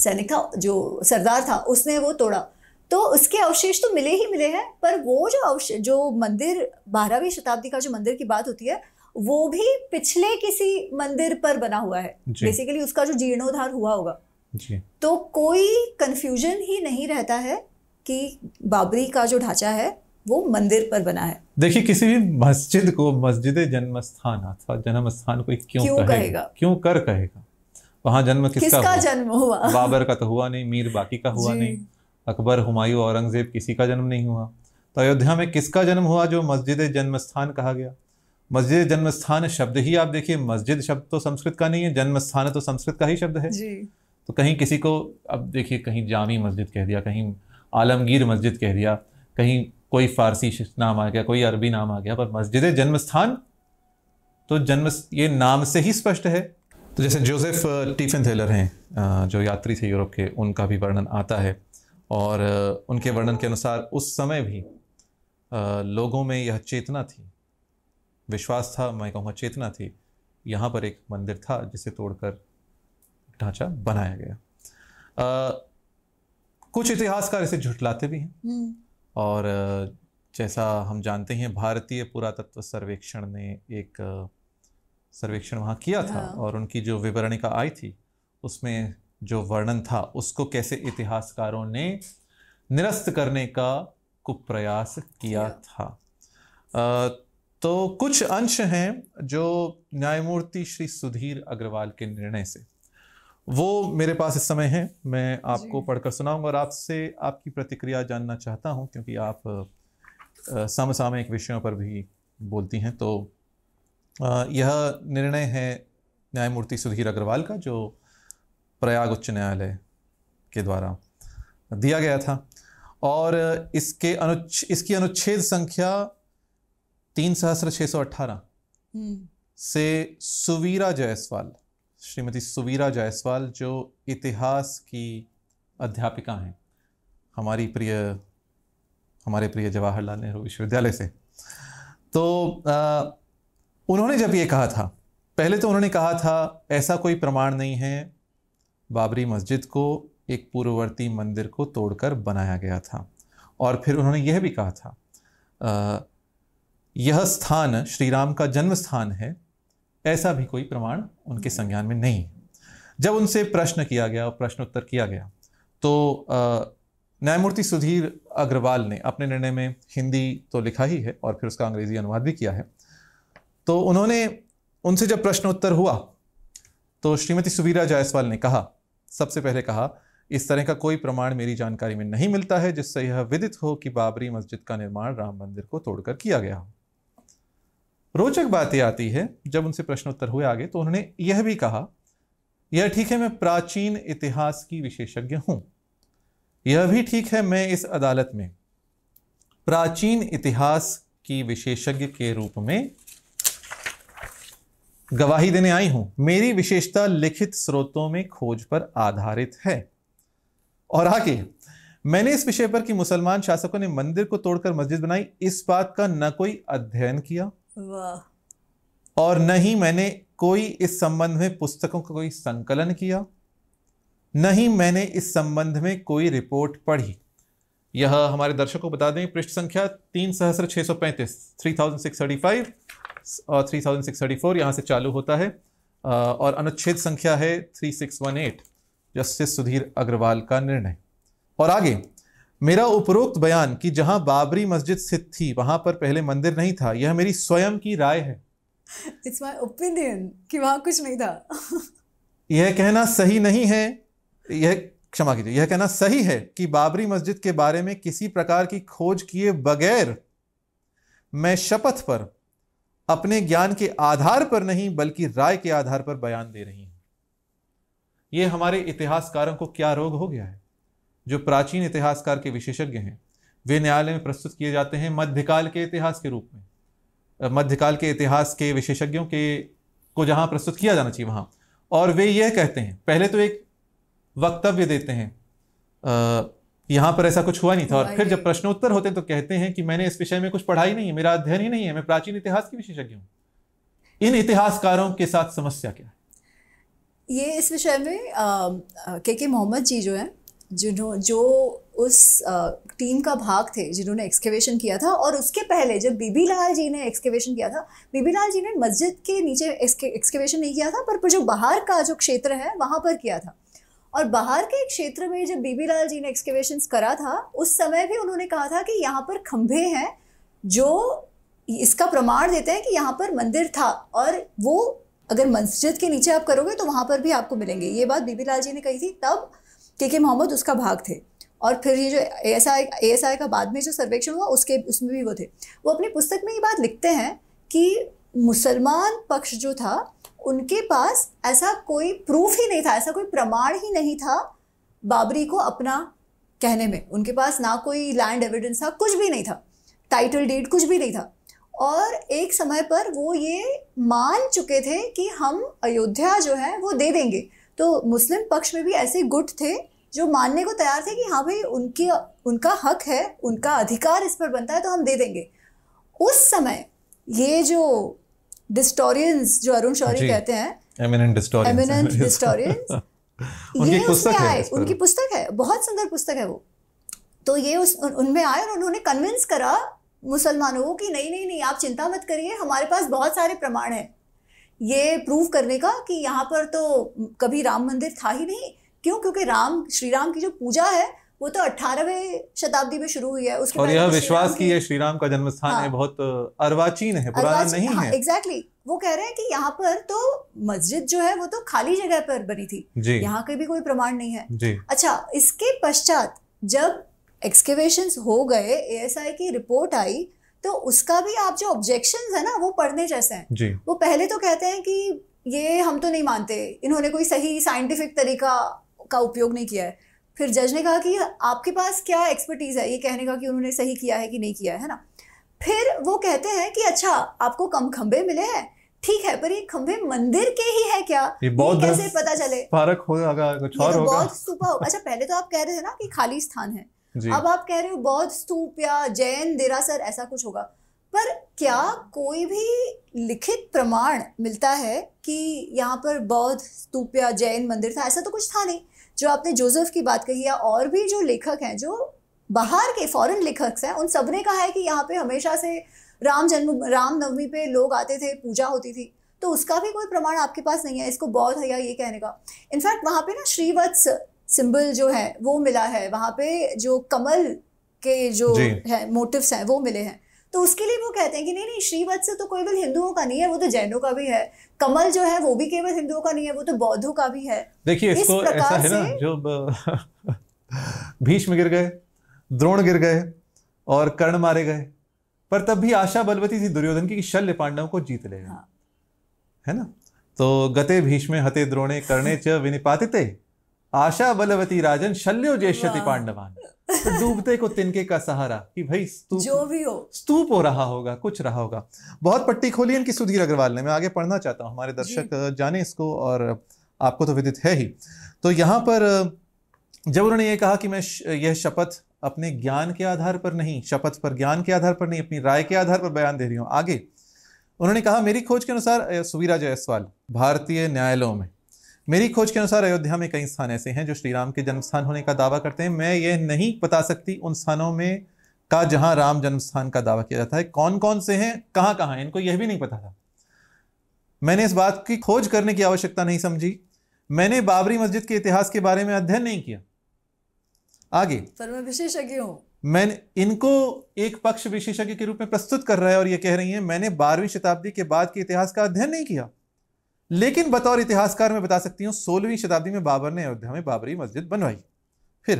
[SPEAKER 1] सैनिक था जो सरदार था उसने वो तोड़ा तो उसके अवशेष तो मिले ही मिले हैं पर वो जो अवशेष जो मंदिर बारहवीं शताब्दी का जो मंदिर की बात होती है वो भी पिछले किसी मंदिर पर बना हुआ है बेसिकली उसका जो जीर्णोद्धार हुआ होगा जी। तो कोई कंफ्यूजन ही नहीं रहता है कि बाबरी का जो ढांचा है वो मंदिर पर बना है
[SPEAKER 2] देखिए किसी भी मस्जिद को मस्जिद जन्म स्थान अथवा जन्म स्थान को क्यों, क्यों कहेगा? कहेगा क्यों कर कहेगा वहाँ जन्म किसका किसका हुआ? जन्म
[SPEAKER 1] हुआ बाबर
[SPEAKER 2] का तो हुआ नहीं मीर बाकी का हुआ नहीं अकबर हुमायूं औरंगजेब किसी का जन्म नहीं हुआ तो अयोध्या में किसका जन्म हुआ जो मस्जिद जन्म स्थान कहा गया मस्जिद जन्म स्थान शब्द ही आप देखिए मस्जिद शब्द तो संस्कृत का नहीं है जन्म स्थान तो संस्कृत का ही शब्द है जी। तो कहीं किसी को अब देखिए कहीं जामी मस्जिद कह दिया कहीं आलमगीर मस्जिद कह दिया कहीं कोई फारसी नाम आ गया कोई अरबी नाम आ गया पर मस्जिद जन्म स्थान तो जन्म ये नाम से ही स्पष्ट है तो जैसे जोसेफ टीफिन थेलर हैं जो यात्री थे यूरोप के उनका भी वर्णन आता है और उनके वर्णन के अनुसार उस समय भी लोगों में यह चेतना थी विश्वास था मैं कहूँगा चेतना थी यहाँ पर एक मंदिर था जिसे तोड़कर ढांचा बनाया गया आ, कुछ इतिहासकार इसे झुटलाते भी हैं हम्म। और जैसा हम जानते हैं भारतीय पुरातत्व सर्वेक्षण ने एक सर्वेक्षण वहाँ किया था हाँ। और उनकी जो विवरणिका आई थी उसमें जो वर्णन था उसको कैसे इतिहासकारों ने निरस्त करने का कुप्रयास किया था तो कुछ अंश हैं जो न्यायमूर्ति श्री सुधीर अग्रवाल के निर्णय से वो मेरे पास इस समय है मैं आपको पढ़कर सुनाऊंगा और आपसे आपकी प्रतिक्रिया जानना चाहता हूं क्योंकि आप समसामयिक विषयों पर भी बोलती हैं तो आ, यह निर्णय है न्यायमूर्ति सुधीर अग्रवाल का जो प्रयाग उच्च न्यायालय के द्वारा दिया गया था और इसके अनुच्छ इसकी अनुच्छेद संख्या तीन सहस्र छः सौ अट्ठारह हम्म। से सुवीरा जायसवाल श्रीमती सुवीरा जायसवाल जो इतिहास की अध्यापिका हैं हमारी प्रिय हमारे प्रिय जवाहरलाल नेहरू विश्वविद्यालय से तो आ, उन्होंने जब ये कहा था पहले तो उन्होंने कहा था ऐसा कोई प्रमाण नहीं है बाबरी मस्जिद को एक पूर्ववर्ती मंदिर को तोड़कर बनाया गया था और फिर उन्होंने यह भी कहा था आ, यह स्थान श्री राम का जन्म स्थान है ऐसा भी कोई प्रमाण उनके संज्ञान में नहीं जब उनसे प्रश्न किया गया और प्रश्न उत्तर किया गया तो न्यायमूर्ति सुधीर अग्रवाल ने अपने निर्णय में हिंदी तो लिखा ही है और फिर उसका अंग्रेजी अनुवाद भी किया है तो उन्होंने उनसे जब प्रश्न उत्तर हुआ तो श्रीमती सुबीरा जायसवाल ने कहा सबसे पहले कहा इस तरह का कोई प्रमाण मेरी जानकारी में नहीं मिलता है जिससे यह विदित हो कि बाबरी मस्जिद का निर्माण राम मंदिर को तोड़कर किया गया हो रोचक बात यह आती है जब उनसे प्रश्नोत्तर हुए आगे तो उन्होंने यह भी कहा यह ठीक है मैं प्राचीन इतिहास की विशेषज्ञ हूं यह भी ठीक है मैं इस अदालत में प्राचीन इतिहास की विशेषज्ञ के रूप में गवाही देने आई हूं मेरी विशेषता लिखित स्रोतों में खोज पर आधारित है और आगे मैंने इस विषय पर कि मुसलमान शासकों ने मंदिर को तोड़कर मस्जिद बनाई इस बात का न कोई अध्ययन किया
[SPEAKER 1] और
[SPEAKER 2] न ही मैंने कोई इस संबंध में पुस्तकों का कोई संकलन किया न ही मैंने इस संबंध में कोई रिपोर्ट पढ़ी यह हमारे दर्शकों को बता दें पृष्ठ संख्या तीन सहस्र छः सौ पैंतीस three thousand six thirty five और three thousand six thirty four यहाँ से चालू होता है और अनुच्छेद संख्या है three six one eight justice Sudhir Agarwal का निर्णय और आगे मेरा उपरोक्त बयान कि जहां बाबरी मस्जिद स्थित थी वहां पर पहले मंदिर नहीं था यह मेरी स्वयं की राय है
[SPEAKER 1] इट्स माय ओपिनियन कि वहां कुछ नहीं था
[SPEAKER 2] यह कहना सही नहीं है यह क्षमा कीजिए यह कहना सही है कि बाबरी मस्जिद के बारे में किसी प्रकार की खोज किए बगैर मैं शपथ पर अपने ज्ञान के आधार पर नहीं बल्कि राय के आधार पर बयान दे रही हूं यह हमारे इतिहासकारों को क्या रोग हो गया है जो प्राचीन इतिहासकार के विशेषज्ञ हैं वे न्यायालय में प्रस्तुत किए जाते हैं मध्यकाल के इतिहास के रूप में मध्यकाल के इतिहास के विशेषज्ञों के को जहाँ प्रस्तुत किया जाना चाहिए वहाँ और वे यह कहते हैं पहले तो एक वक्तव्य देते हैं यहाँ पर ऐसा कुछ हुआ नहीं था और फिर जब प्रश्नोत्तर होते तो कहते हैं कि मैंने इस विषय में कुछ पढ़ाई नहीं है मेरा अध्ययन ही नहीं है मैं प्राचीन इतिहास की विशेषज्ञ हूँ इन इतिहासकारों के साथ समस्या क्या है
[SPEAKER 1] ये इस विषय में के के मोहम्मद जी जो हैं जिन्हों जो उस टीम का भाग थे जिन्होंने एक्सकेवेशन किया था और उसके पहले जब बीबी लाल जी ने एक्सकेवेशन किया था बीबी लाल जी ने मस्जिद के नीचे एक्सकेवेशन नहीं किया था पर जो बाहर का जो क्षेत्र है वहाँ पर किया था और बाहर के क्षेत्र में जब बीबी लाल जी ने एक्सकेवेशन करा था उस समय भी उन्होंने कहा था कि यहाँ पर खंभे हैं जो इसका प्रमाण देते हैं कि यहाँ पर मंदिर था और वो अगर मस्जिद के नीचे आप करोगे तो वहाँ पर भी आपको मिलेंगे ये बात बीबी लाल जी ने कही थी तब के के मोहम्मद उसका भाग थे और फिर ये जो A S I A S I का बाद में जो सर्वेक्षण हुआ उसके उसमें भी वो थे वो अपनी पुस्तक में ये बात लिखते हैं कि मुसलमान पक्ष जो था उनके पास ऐसा कोई प्रूफ ही नहीं था ऐसा कोई प्रमाण ही नहीं था बाबरी को अपना कहने में उनके पास ना कोई लैंड एविडेंस था कुछ भी नहीं था टाइटल डीड कुछ भी नहीं था और एक समय पर वो ये मान चुके थे कि हम अयोध्या जो है वो दे देंगे तो मुस्लिम पक्ष में भी ऐसे गुट थे जो मानने को तैयार थे कि हाँ भाई उनके उनका हक है उनका अधिकार इस पर बनता है तो हम दे देंगे उस समय ये जो डिस्टोरियंस जो अरुण शौरी कहते हैं
[SPEAKER 2] एमिनेंट डिस्टोरियंस डिस्टोरियंस उनकी पुस्तक है उनकी
[SPEAKER 1] पुस्तक है बहुत सुंदर पुस्तक है वो तो ये उस उनमें आए और उन्होंने कन्विंस करा मुसलमानों को कि नहीं नहीं नहीं आप चिंता मत करिए हमारे पास बहुत सारे प्रमाण हैं ये प्रूव करने का कि यहाँ पर तो कभी राम मंदिर था ही नहीं क्यों क्योंकि राम श्री राम की जो पूजा है वो तो 18वें शताब्दी में शुरू हुई है उसके और यह तो विश्वास की
[SPEAKER 2] है श्री राम का जन्म स्थान हाँ, है बहुत अर्वाचीन है पुराना नहीं हाँ, है
[SPEAKER 1] एग्जैक्टली exactly, वो कह रहे हैं कि यहाँ पर तो मस्जिद जो है वो तो खाली जगह पर बनी थी यहाँ के भी कोई प्रमाण नहीं है जी. अच्छा इसके पश्चात जब एक्सकेवेशन हो गए ए की रिपोर्ट आई तो उसका भी आप जो ऑब्जेक्शन है ना वो पढ़ने जैसे हैं वो पहले तो कहते हैं कि ये हम तो नहीं मानते इन्होंने कोई सही साइंटिफिक तरीका का उपयोग नहीं किया है फिर जज ने कहा कि आपके पास क्या एक्सपर्टीज़ है ये कहने का कि उन्होंने सही किया है कि नहीं किया है ना फिर वो कहते हैं कि अच्छा आपको कम खंबे मिले हैं ठीक है पर ये खंबे मंदिर के ही है क्या ये बहुत कैसे पता चले
[SPEAKER 2] फर्क होगा कुछ तो और होगा बहुत
[SPEAKER 1] सुपर अच्छा पहले तो आप कह रहे थे ना कि खाली स्थान है अब आप कह रहे हो बौद्ध स्तूप या जैन देरासर ऐसा कुछ होगा पर क्या कोई भी लिखित प्रमाण मिलता है कि यहाँ पर बौद्ध स्तूप या जैन मंदिर था ऐसा तो कुछ था नहीं जो आपने जोसेफ की बात कही या और भी जो लेखक हैं जो बाहर के फॉरेन लेखक हैं उन सब ने कहा है कि यहाँ पे हमेशा से राम जन्म राम नवमी पे लोग आते थे पूजा होती थी तो उसका भी कोई प्रमाण आपके पास नहीं है इसको बौद्ध है या ये कहने का इनफैक्ट वहाँ पे ना श्रीवत्स सिंबल जो है वो मिला है वहां पे जो कमल के जो है मोटिव्स हैं वो मिले हैं तो उसके लिए वो कहते हैं कि नहीं नहीं श्रीवत्स तो केवल हिंदुओं का नहीं है वो तो जैनों का भी है कमल जो है वो भी केवल हिंदुओं का नहीं है वो तो बौद्धों का भी है देखिए इस इसको ऐसा है ना
[SPEAKER 2] जो भीष्म गिर गए द्रोण गिर गए और कर्ण मारे गए पर तब भी आशा बलवती थी दुर्योधन की कि शल्य पांडव को जीत लेगा हाँ। है ना तो गते भीष्मे हते द्रोणे कर्णे च विनिपातिते आशा बलवती राजन शल्यो ज्येष्यति पांडवान तो डूबते को तिनके का सहारा कि भाई स्तूप जो भी हो स्तूप हो रहा होगा कुछ रहा होगा बहुत पट्टी खोली इनकी सुधीर अग्रवाल ने मैं आगे पढ़ना चाहता हूँ हमारे दर्शक जाने इसको और आपको तो विदित है ही तो यहाँ पर जब उन्होंने ये कहा कि मैं यह शपथ अपने ज्ञान के आधार पर नहीं शपथ पर ज्ञान के आधार पर नहीं अपनी राय के आधार पर बयान दे रही हूँ आगे उन्होंने कहा मेरी खोज के अनुसार सुवीरा जयसवाल भारतीय न्यायालयों में मेरी खोज के अनुसार अयोध्या में कई स्थान ऐसे हैं जो श्री राम के जन्म स्थान होने का दावा करते हैं मैं ये नहीं बता सकती उन स्थानों में का जहां राम जन्म स्थान का दावा किया जाता है कौन कौन से हैं कहाँ कहां इनको यह भी नहीं पता था मैंने इस बात की खोज करने की आवश्यकता नहीं समझी मैंने बाबरी मस्जिद के इतिहास के बारे में अध्ययन नहीं किया आगे
[SPEAKER 1] पर मैं विशेषज्ञ हूं
[SPEAKER 2] मैं इनको एक पक्ष विशेषज्ञ के रूप में प्रस्तुत कर रहा है और ये कह रही है मैंने बारहवीं शताब्दी के बाद के इतिहास का अध्ययन नहीं किया लेकिन बतौर इतिहासकार मैं बता सकती हूँ सोलहवीं शताब्दी में बाबर ने अयोध्या में बाबरी मस्जिद बनवाई फिर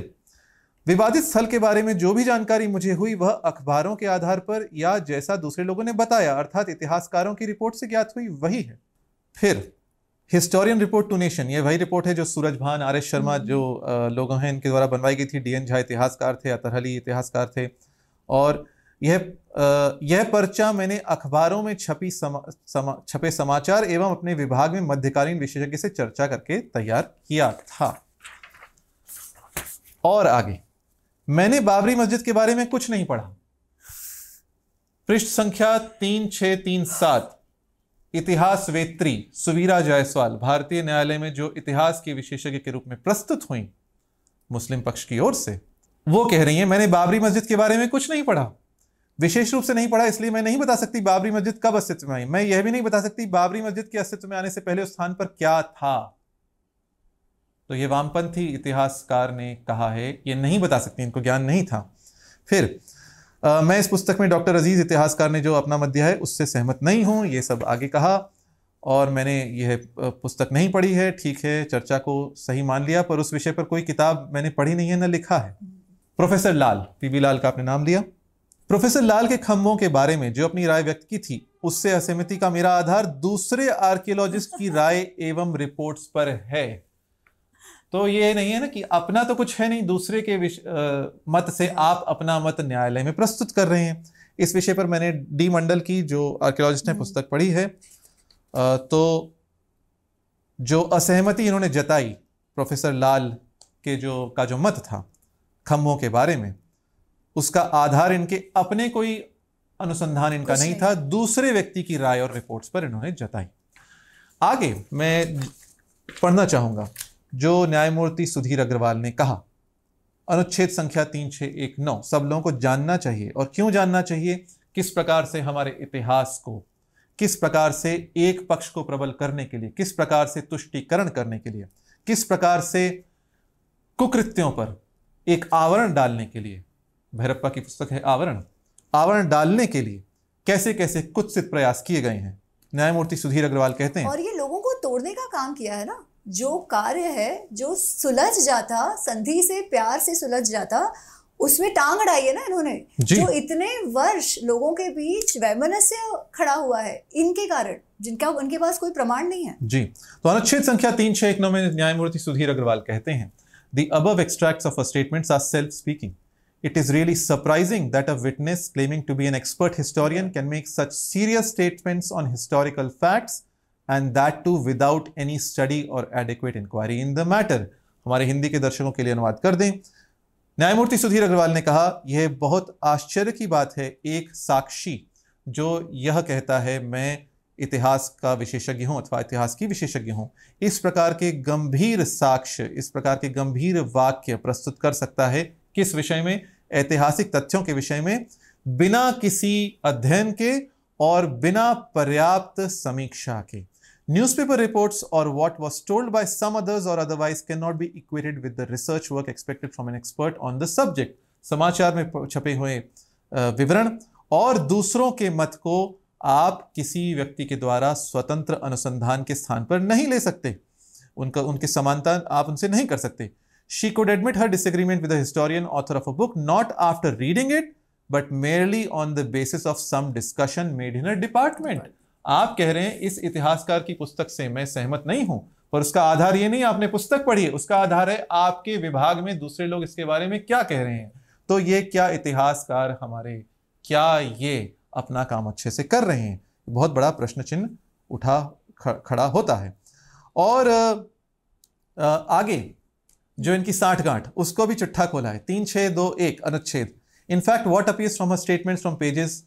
[SPEAKER 2] विवादित स्थल के बारे में जो भी जानकारी मुझे हुई वह अखबारों के आधार पर या जैसा दूसरे लोगों ने बताया अर्थात इतिहासकारों की रिपोर्ट से ज्ञात हुई वही है फिर हिस्टोरियन रिपोर्ट टू नेशन ये वही रिपोर्ट है जो सूरज भान आर एस शर्मा हम्म। जो लोग हैं इनके द्वारा बनवाई गई थी डी एन झा इतिहासकार थे अतरहली इतिहासकार थे और यह यह पर्चा मैंने अखबारों में छपी समा, समा, छपे समाचार एवं अपने विभाग में मध्यकालीन विशेषज्ञ से चर्चा करके तैयार किया था और आगे मैंने बाबरी मस्जिद के बारे में कुछ नहीं पढ़ा पृष्ठ संख्या तीन छ तीन सात इतिहास वेत्री सुवीरा जायसवाल भारतीय न्यायालय में जो इतिहास के विशेषज्ञ के रूप में प्रस्तुत हुई मुस्लिम पक्ष की ओर से वो कह रही है मैंने बाबरी मस्जिद के बारे में कुछ नहीं पढ़ा विशेष रूप से नहीं पढ़ा इसलिए मैं नहीं बता सकती बाबरी मस्जिद कब अस्तित्व में आई मैं यह भी नहीं बता सकती बाबरी मस्जिद के अस्तित्व में आने से पहले उस स्थान पर क्या था तो ये वामपंथी इतिहासकार ने कहा है ये नहीं बता सकती इनको ज्ञान नहीं था फिर आ, मैं इस पुस्तक में डॉक्टर अजीज़ इतिहासकार ने जो अपना मध्य है उससे सहमत नहीं हूं ये सब आगे कहा और मैंने यह पुस्तक नहीं पढ़ी है ठीक है चर्चा को सही मान लिया पर उस विषय पर कोई किताब मैंने पढ़ी नहीं है न लिखा है प्रोफेसर लाल पीबी लाल का आपने नाम लिया प्रोफेसर लाल के खम्भों के बारे में जो अपनी राय व्यक्त की थी उससे असहमति का मेरा आधार दूसरे आर्कियोलॉजिस्ट की राय एवं रिपोर्ट्स पर है तो ये नहीं है ना कि अपना तो कुछ है नहीं दूसरे के आ, मत से आप अपना मत न्यायालय में प्रस्तुत कर रहे हैं इस विषय पर मैंने डी मंडल की जो आर्कियोलॉजिस्ट ने हम्म। पुस्तक पढ़ी है आ, तो जो असहमति इन्होंने जताई प्रोफेसर लाल के जो का जो मत था खम्भों के बारे में उसका आधार इनके अपने कोई अनुसंधान इनका नहीं था दूसरे व्यक्ति की राय और रिपोर्ट्स पर इन्होंने जताई आगे मैं पढ़ना चाहूंगा जो न्यायमूर्ति सुधीर अग्रवाल ने कहा अनुच्छेद संख्या तीन छः एक नौ सब लोगों को जानना चाहिए और क्यों जानना चाहिए किस प्रकार से हमारे इतिहास को किस प्रकार से एक पक्ष को प्रबल करने के लिए किस प्रकार से तुष्टिकरण करने के लिए किस प्रकार से कुकृत्यों पर एक आवरण डालने के लिए भैरप्पा की पुस्तक है आवरण आवरण डालने के लिए कैसे कैसे कुत्सित प्रयास किए गए हैं न्यायमूर्ति सुधीर अग्रवाल कहते हैं और
[SPEAKER 1] ये लोगों को तोड़ने का काम किया है ना जो कार्य है जो सुलझ जाता संधि से प्यार से सुलझ जाता उसमें टांग अड़ाई है ना इन्होंने जो इतने वर्ष लोगों के बीच वैमनस्य खड़ा हुआ है इनके कारण जिनका उनके पास कोई प्रमाण नहीं है
[SPEAKER 2] जी तो अनुच्छेद संख्या तीन छह एक नौ में न्यायमूर्ति सुधीर अग्रवाल कहते हैं दी अब extract of a R self speaking It is really surprising that a witness claiming to be an expert historian can make such serious statements on historical facts and that too without any study or adequate inquiry in the matter. हमारे हिंदी के दर्शकों के लिए अनुवाद कर दें न्यायमूर्ति सुधीर अग्रवाल ने कहा यह बहुत आश्चर्य की बात है एक साक्षी जो यह कहता है मैं इतिहास का विशेषज्ञ हूं अथवा इतिहास की विशेषज्ञ हूं इस प्रकार के गंभीर साक्ष्य इस प्रकार के गंभीर वाक्य प्रस्तुत कर सकता है किस विषय में ऐतिहासिक तथ्यों के विषय में बिना किसी अध्ययन के और बिना पर्याप्त समीक्षा के न्यूज़पेपर रिपोर्ट्स और what was told by some others or otherwise can not be equated with the research work expected from an expert on the subject समाचार में छपे हुए विवरण और दूसरों के मत को आप किसी व्यक्ति के द्वारा स्वतंत्र अनुसंधान के स्थान पर नहीं ले सकते उनका उनके समानता आप उनसे नहीं कर सकते She could admit her disagreement with the historian author of a book not after reading it, but merely on the basis of some discussion made in her department. Right. आप कह रहे हैं इस इतिहासकार की पुस्तक से मैं सहमत नहीं हूं पर उसका आधार ये नहीं आपने पुस्तक पढ़ी है उसका आधार है आपके विभाग में दूसरे लोग इसके बारे में क्या कह रहे हैं तो ये क्या इतिहासकार हमारे क्या ये अपना काम अच्छे से कर रहे हैं बहुत बड़ा प्रश्न चिन्ह उठा खड़ा होता है और आगे जो इनकी साठ गांठ उसको भी चुट्ठा खोला है तीन छः दो एक अनुच्छेद in fact what appears from a statement from pages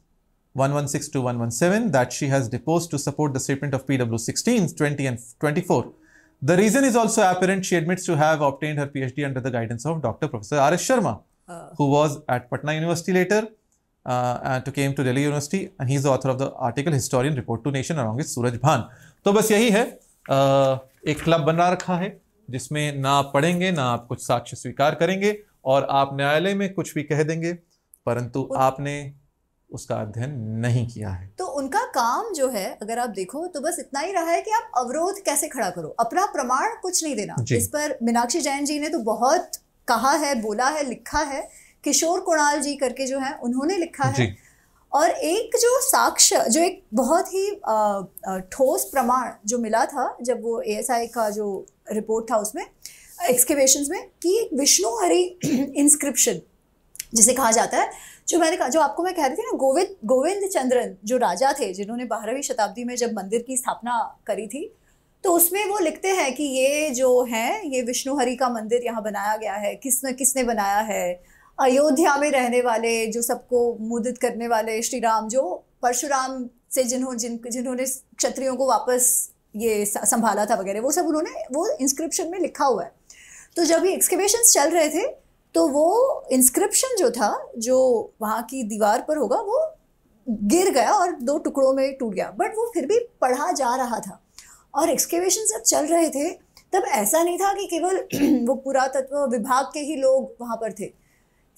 [SPEAKER 2] 116 to 117 that she has deposed to support the statement of PW 16, 20 and 24. The reason is also apparent. She admits to have obtained her PhD under the guidance of Dr. Professor R.S. Sharma, uh. who was at Patna University later uh, and to came to Delhi University. And he's the author of the article Historian Report to Nation along with Suraj Bhan. तो बस यही है एक club बना रखा है जिसमें ना आप पढ़ेंगे ना आप कुछ साक्ष्य स्वीकार करेंगे और आप न्यायालय में कुछ भी कह देंगे परंतु आपने उसका अध्ययन नहीं किया है
[SPEAKER 1] तो उनका काम जो है अगर आप देखो तो बस इतना ही रहा है कि आप अवरोध कैसे खड़ा करो अपना प्रमाण कुछ नहीं देना इस पर मीनाक्षी जैन जी ने तो बहुत कहा है बोला है लिखा है किशोर कुणाल जी करके जो है उन्होंने लिखा है और एक जो साक्ष्य जो एक बहुत ही ठोस प्रमाण जो मिला था जब वो एएसआई का जो रिपोर्ट था उसमें एक्सकेवेशन में कि एक विष्णु हरि इंस्क्रिप्शन जिसे कहा जाता है जो मैंने कहा जो आपको मैं कह रही थी ना गोविंद गोविंद चंद्रन जो राजा थे जिन्होंने बारहवीं शताब्दी में जब मंदिर की स्थापना करी थी तो उसमें वो लिखते हैं कि ये जो है ये विष्णु हरि का मंदिर यहाँ बनाया गया है किसने किसने बनाया है अयोध्या में रहने वाले जो सबको मुदित करने वाले श्री राम जो परशुराम से जिन्हों जिन जिन्होंने क्षत्रियों को वापस ये संभाला था वगैरह वो सब उन्होंने वो इंस्क्रिप्शन में लिखा हुआ है तो जब ये एक्सकेवेशन चल रहे थे तो वो इंस्क्रिप्शन जो था जो वहाँ की दीवार पर होगा वो गिर गया और दो टुकड़ों में टूट गया बट वो फिर भी पढ़ा जा रहा था और एक्सकेवेशन जब चल रहे थे तब ऐसा नहीं था कि केवल वो पुरातत्व विभाग के ही लोग वहाँ पर थे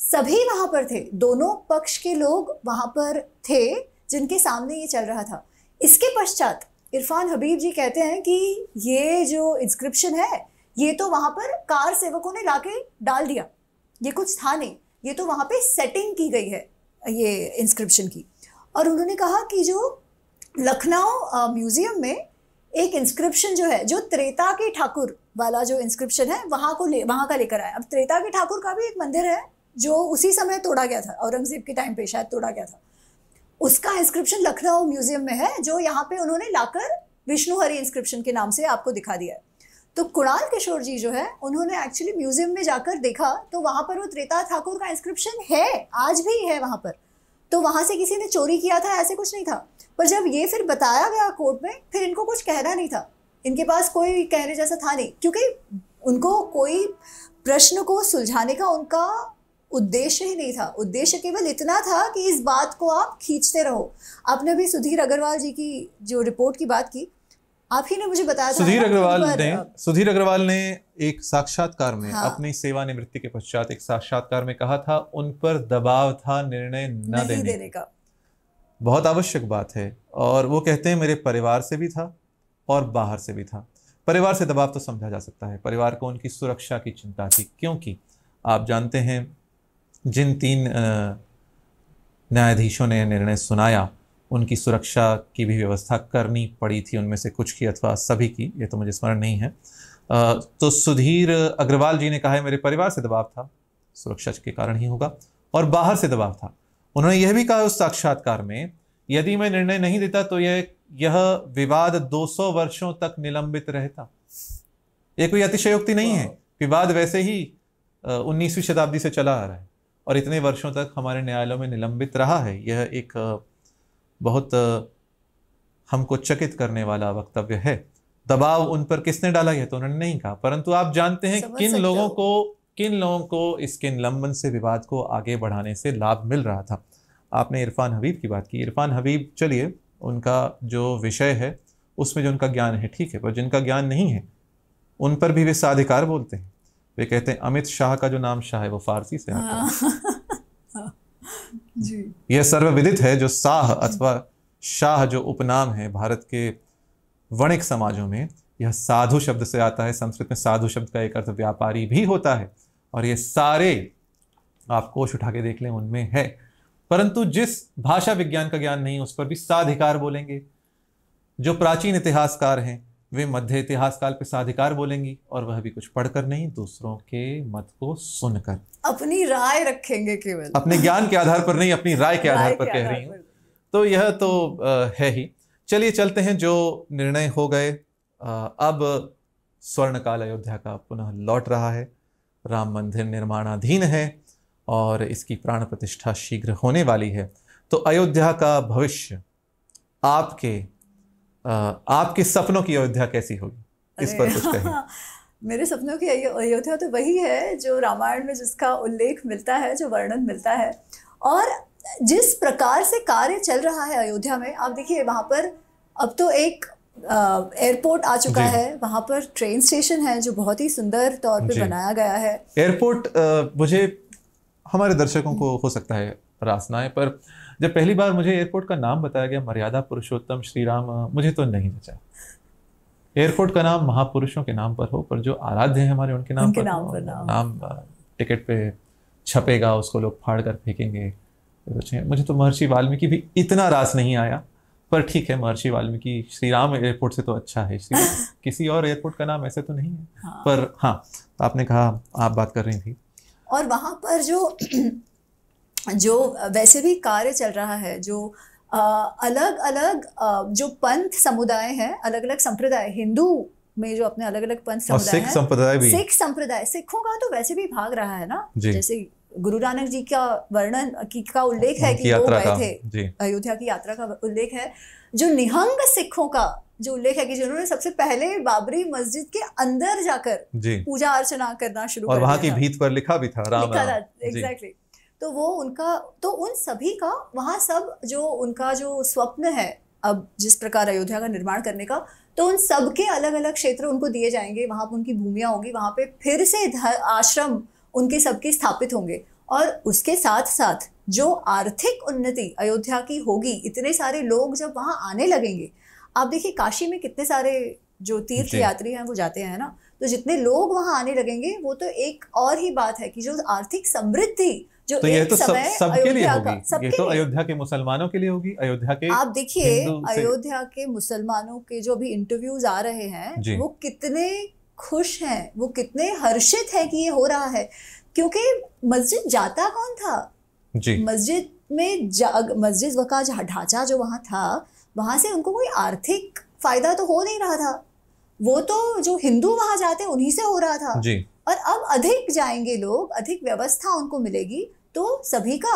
[SPEAKER 1] सभी वहाँ पर थे दोनों पक्ष के लोग वहाँ पर थे जिनके सामने ये चल रहा था इसके पश्चात इरफान हबीब जी कहते हैं कि ये जो इंस्क्रिप्शन है ये तो वहाँ पर कार सेवकों ने लाके डाल दिया ये कुछ था नहीं ये तो वहाँ पे सेटिंग की गई है ये इंस्क्रिप्शन की और उन्होंने कहा कि जो लखनऊ म्यूज़ियम में एक इंस्क्रिप्शन जो है जो त्रेता के ठाकुर वाला जो इंस्क्रिप्शन है वहाँ को ले वहाँ का लेकर आया अब त्रेता के ठाकुर का भी एक मंदिर है जो उसी समय तोड़ा गया था औरंगजेब के टाइम पे शायद तोड़ा गया था उसका इंस्क्रिप्शन लखनऊ म्यूजियम में है जो यहाँ पे उन्होंने लाकर विष्णु हरि इंस्क्रिप्शन के नाम से आपको दिखा दिया है तो कुणाल किशोर जी जो है उन्होंने एक्चुअली म्यूजियम में जाकर देखा तो वहां पर वो त्रेता ठाकुर का इंस्क्रिप्शन है आज भी है वहां पर तो वहां से किसी ने चोरी किया था ऐसे कुछ नहीं था पर जब ये फिर बताया गया कोर्ट में फिर इनको कुछ कहना नहीं था इनके पास कोई कहने जैसा था नहीं क्योंकि उनको कोई प्रश्न को सुलझाने का उनका उद्देश्य ही नहीं था उद्देश्य केवल इतना था कि इस बात को आप खींचते रहो आपने अभी सुधीर अग्रवाल जी की जो रिपोर्ट की बात की आप ही ने मुझे बताया सुधीर अग्रवाल ने
[SPEAKER 2] सुधीर अग्रवाल ने एक साक्षात्कार में हाँ। अपनी सेवानिवृत्ति के पश्चात एक साक्षात्कार में कहा था उन पर दबाव था निर्णय न देने, देने का बहुत आवश्यक बात है और वो कहते हैं मेरे परिवार से भी था और बाहर से भी था परिवार से दबाव तो समझा जा सकता है परिवार को उनकी सुरक्षा की चिंता थी क्योंकि आप जानते हैं जिन तीन न्यायाधीशों ने निर्णय सुनाया उनकी सुरक्षा की भी व्यवस्था करनी पड़ी थी उनमें से कुछ की अथवा सभी की ये तो मुझे स्मरण नहीं है तो सुधीर अग्रवाल जी ने कहा है मेरे परिवार से दबाव था सुरक्षा के कारण ही होगा और बाहर से दबाव था उन्होंने यह भी कहा उस साक्षात्कार में यदि मैं निर्णय नहीं देता तो यह यह विवाद 200 वर्षों तक निलंबित रहता यह कोई अतिशयोक्ति नहीं है विवाद वैसे ही उन्नीसवीं शताब्दी से चला आ रहा है और इतने वर्षों तक हमारे न्यायालयों में निलंबित रहा है यह एक बहुत हमको चकित करने वाला वक्तव्य है दबाव उन पर किसने डाला यह तो उन्होंने नहीं कहा परंतु आप जानते हैं किन लोगों को किन लोगों को इसके निलंबन से विवाद को आगे बढ़ाने से लाभ मिल रहा था आपने इरफान हबीब की बात की इरफान हबीब चलिए उनका जो विषय है उसमें जो उनका ज्ञान है ठीक है पर जिनका ज्ञान नहीं है उन पर भी वे साधिकार बोलते हैं वे कहते हैं अमित शाह का जो नाम शाह है वो फारसी से आता है यह सर्वविदित है जो शाह अथवा शाह जो उपनाम है भारत के वणिक समाजों में यह साधु शब्द से आता है संस्कृत में साधु शब्द का एक अर्थ व्यापारी भी होता है और ये सारे आप कोश उठा के देख लें उनमें है परंतु जिस भाषा विज्ञान का ज्ञान नहीं उस पर भी साधिकार बोलेंगे जो प्राचीन इतिहासकार हैं वे मध्य इतिहास काल पे साधिकार बोलेंगी और वह भी कुछ पढ़कर नहीं दूसरों के मत को सुनकर
[SPEAKER 1] अपनी राय रखेंगे केवल अपने ज्ञान के आधार पर नहीं अपनी राय के आधार पर कह रही
[SPEAKER 2] हूँ तो यह तो है ही चलिए चलते हैं जो निर्णय हो गए अब स्वर्ण काल अयोध्या का पुनः लौट रहा है राम मंदिर निर्माणाधीन है और इसकी प्राण प्रतिष्ठा शीघ्र होने वाली है तो अयोध्या का भविष्य आपके आपके सपनों की अयोध्या कैसी होगी इस पर कुछ कहें
[SPEAKER 1] मेरे सपनों की अयोध्या तो वही है जो रामायण में जिसका उल्लेख मिलता है जो वर्णन मिलता है और जिस प्रकार से कार्य चल रहा है अयोध्या में आप देखिए वहाँ पर अब तो एक एयरपोर्ट आ चुका है वहाँ पर ट्रेन स्टेशन है जो बहुत ही सुंदर तौर पर बनाया गया है
[SPEAKER 2] एयरपोर्ट मुझे हमारे दर्शकों को हो सकता है रासनाएं पर जब पहली बार मुझे एयरपोर्ट का नाम बताया गया मर्यादा पुरुषोत्तम श्री राम मुझे तो नहीं बचा एयरपोर्ट का नाम महापुरुषों के नाम पर हो पर जो आराध्य है हमारे उनके नाम उनके पर, नाम, पर नाम, नाम टिकट पे छपेगा उसको लोग फाड़ कर फेंकेंगे मुझे तो महर्षि वाल्मीकि भी इतना रास नहीं आया पर ठीक है महर्षि वाल्मीकि श्री राम एयरपोर्ट से तो अच्छा है श्री किसी और एयरपोर्ट का नाम ऐसे तो नहीं है हाँ। पर हाँ आपने कहा आप बात कर रही थी
[SPEAKER 1] और वहाँ पर जो जो वैसे भी कार्य चल रहा है जो अलग अलग जो पंथ समुदाय हैं अलग अलग संप्रदाय हिंदू में जो अपने अलग अलग पंथ समुदाय सिख संप्रदाय भी सिख संप्रदाय सिखों का तो वैसे भी भाग रहा है ना जैसे गुरु नानक जी का वर्णन की का उल्लेख है कि वो गए थे अयोध्या की यात्रा का उल्लेख है जो निहंग सिखों का जो उल्लेख है कि जिन्होंने सबसे पहले बाबरी मस्जिद के अंदर जाकर पूजा अर्चना करना शुरू और वहां की भीत
[SPEAKER 2] पर लिखा भी था राम एग्जैक्टली
[SPEAKER 1] तो वो उनका तो उन सभी का वहाँ सब जो उनका जो स्वप्न है अब जिस प्रकार अयोध्या का निर्माण करने का तो उन सब के अलग अलग क्षेत्र उनको दिए जाएंगे वहाँ पर उनकी भूमियाँ होंगी वहाँ पे फिर से आश्रम उनके सबके स्थापित होंगे और उसके साथ साथ जो आर्थिक उन्नति अयोध्या की होगी इतने सारे लोग जब वहाँ आने लगेंगे आप देखिए काशी में कितने सारे जो तीर्थ यात्री हैं वो जाते हैं ना तो जितने लोग वहाँ आने लगेंगे वो तो एक और ही बात है कि जो आर्थिक समृद्धि जो तो ये तो सब सबके लिए होगी सब ये तो
[SPEAKER 2] अयोध्या के मुसलमानों के लिए होगी अयोध्या के आप देखिए अयोध्या
[SPEAKER 1] के मुसलमानों के जो अभी इंटरव्यूज आ रहे हैं वो कितने खुश हैं वो कितने हर्षित हैं कि ये हो रहा है क्योंकि मस्जिद जाता कौन था जी मस्जिद में मस्जिद वका ढांचा जो वहां था वहां से उनको कोई आर्थिक फायदा तो हो नहीं रहा था वो तो जो हिंदू वहां जाते उन्हीं से हो रहा था जी और अब अधिक जाएंगे लोग अधिक व्यवस्था उनको मिलेगी तो सभी का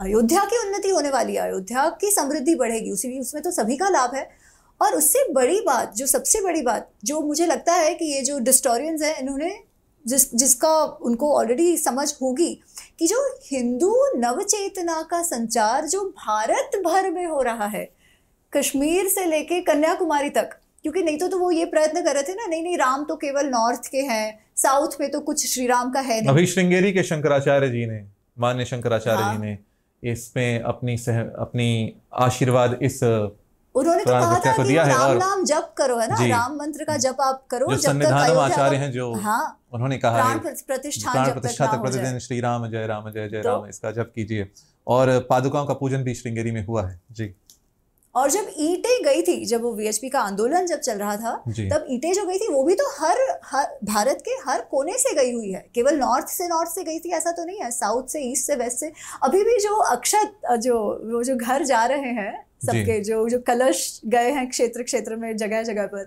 [SPEAKER 1] अयोध्या की उन्नति होने वाली है अयोध्या की समृद्धि बढ़ेगी उसी उसमें तो सभी का लाभ है और उससे बड़ी बात जो सबसे बड़ी बात जो मुझे लगता है कि ये जो डिस्टोरियंस हैं इन्होंने जिस जिसका उनको ऑलरेडी समझ होगी कि जो हिंदू नवचेतना का संचार जो भारत भर में हो रहा है कश्मीर से लेके कन्याकुमारी तक क्योंकि नहीं तो तो वो ये प्रयत्न कर रहे थे ना नहीं नहीं राम तो केवल नॉर्थ के हैं साउथ में तो कुछ श्री राम का है नहीं अभी श्रृंगेरी
[SPEAKER 2] के शंकराचार्य जी ने मान्य शंकराचार्य जी हाँ। ने इसमें अपनी सह, अपनी आशीर्वाद इस उन्होंने तो कहा था कि दिया है राम नाम
[SPEAKER 1] जप करो है ना राम मंत्र का जप आप करो जो संविधान आचार्य हैं जो हाँ,
[SPEAKER 2] उन्होंने कहा है प्रतिष्ठा प्राण प्रतिष्ठा तक प्रतिदिन श्री राम जय राम जय जय तो राम इसका जप कीजिए और पादुकाओं का पूजन भी श्रृंगेरी में हुआ है जी
[SPEAKER 1] और जब ईटे गई थी जब वो वीएचपी का आंदोलन जब चल रहा था तब ईटे जो गई थी वो भी तो हर, हर भारत के हर कोने से गई हुई है केवल नॉर्थ से नॉर्थ से गई थी ऐसा तो नहीं है साउथ से ईस्ट से वेस्ट से अभी भी जो अक्षत जो वो जो घर जा रहे हैं सबके जो जो कलश गए हैं क्षेत्र क्षेत्र में जगह जगह पर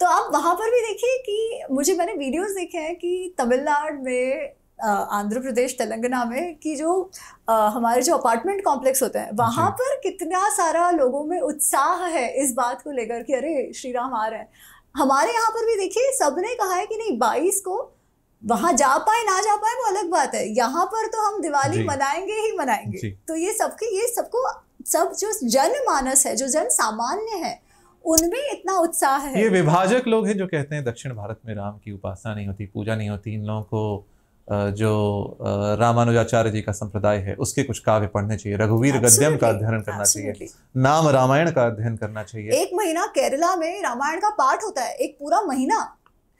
[SPEAKER 1] तो आप वहां पर भी देखिए कि मुझे मैंने वीडियोस देखे हैं कि तमिलनाडु में आंध्र प्रदेश तेलंगाना में कि जो आ, हमारे जो अपार्टमेंट कॉम्प्लेक्स होते हैं वहाँ पर कितना सारा लोगों में उत्साह है इस बात को लेकर कि अरे श्री राम आ रहे हैं हमारे यहाँ पर भी देखिए ने कहा है कि नहीं बाईस को वहाँ जा पाए ना जा पाए वो अलग बात है यहाँ पर तो हम दिवाली मनाएंगे ही मनाएंगे तो ये सबके ये सबको सब जो जन मानस है जो जन सामान्य है उनमें इतना उत्साह है ये विभाजक
[SPEAKER 2] लोग हैं जो कहते हैं दक्षिण भारत में राम की उपासना नहीं होती पूजा नहीं होती इन लोगों को जो रामानुजाचार्य जी का संप्रदाय है उसके कुछ काव्य पढ़ने चाहिए रघुवीर गद्यम का अध्ययन करना चाहिए नाम रामायण का अध्ययन करना चाहिए
[SPEAKER 1] एक महीना केरला में रामायण का पाठ होता है एक पूरा महीना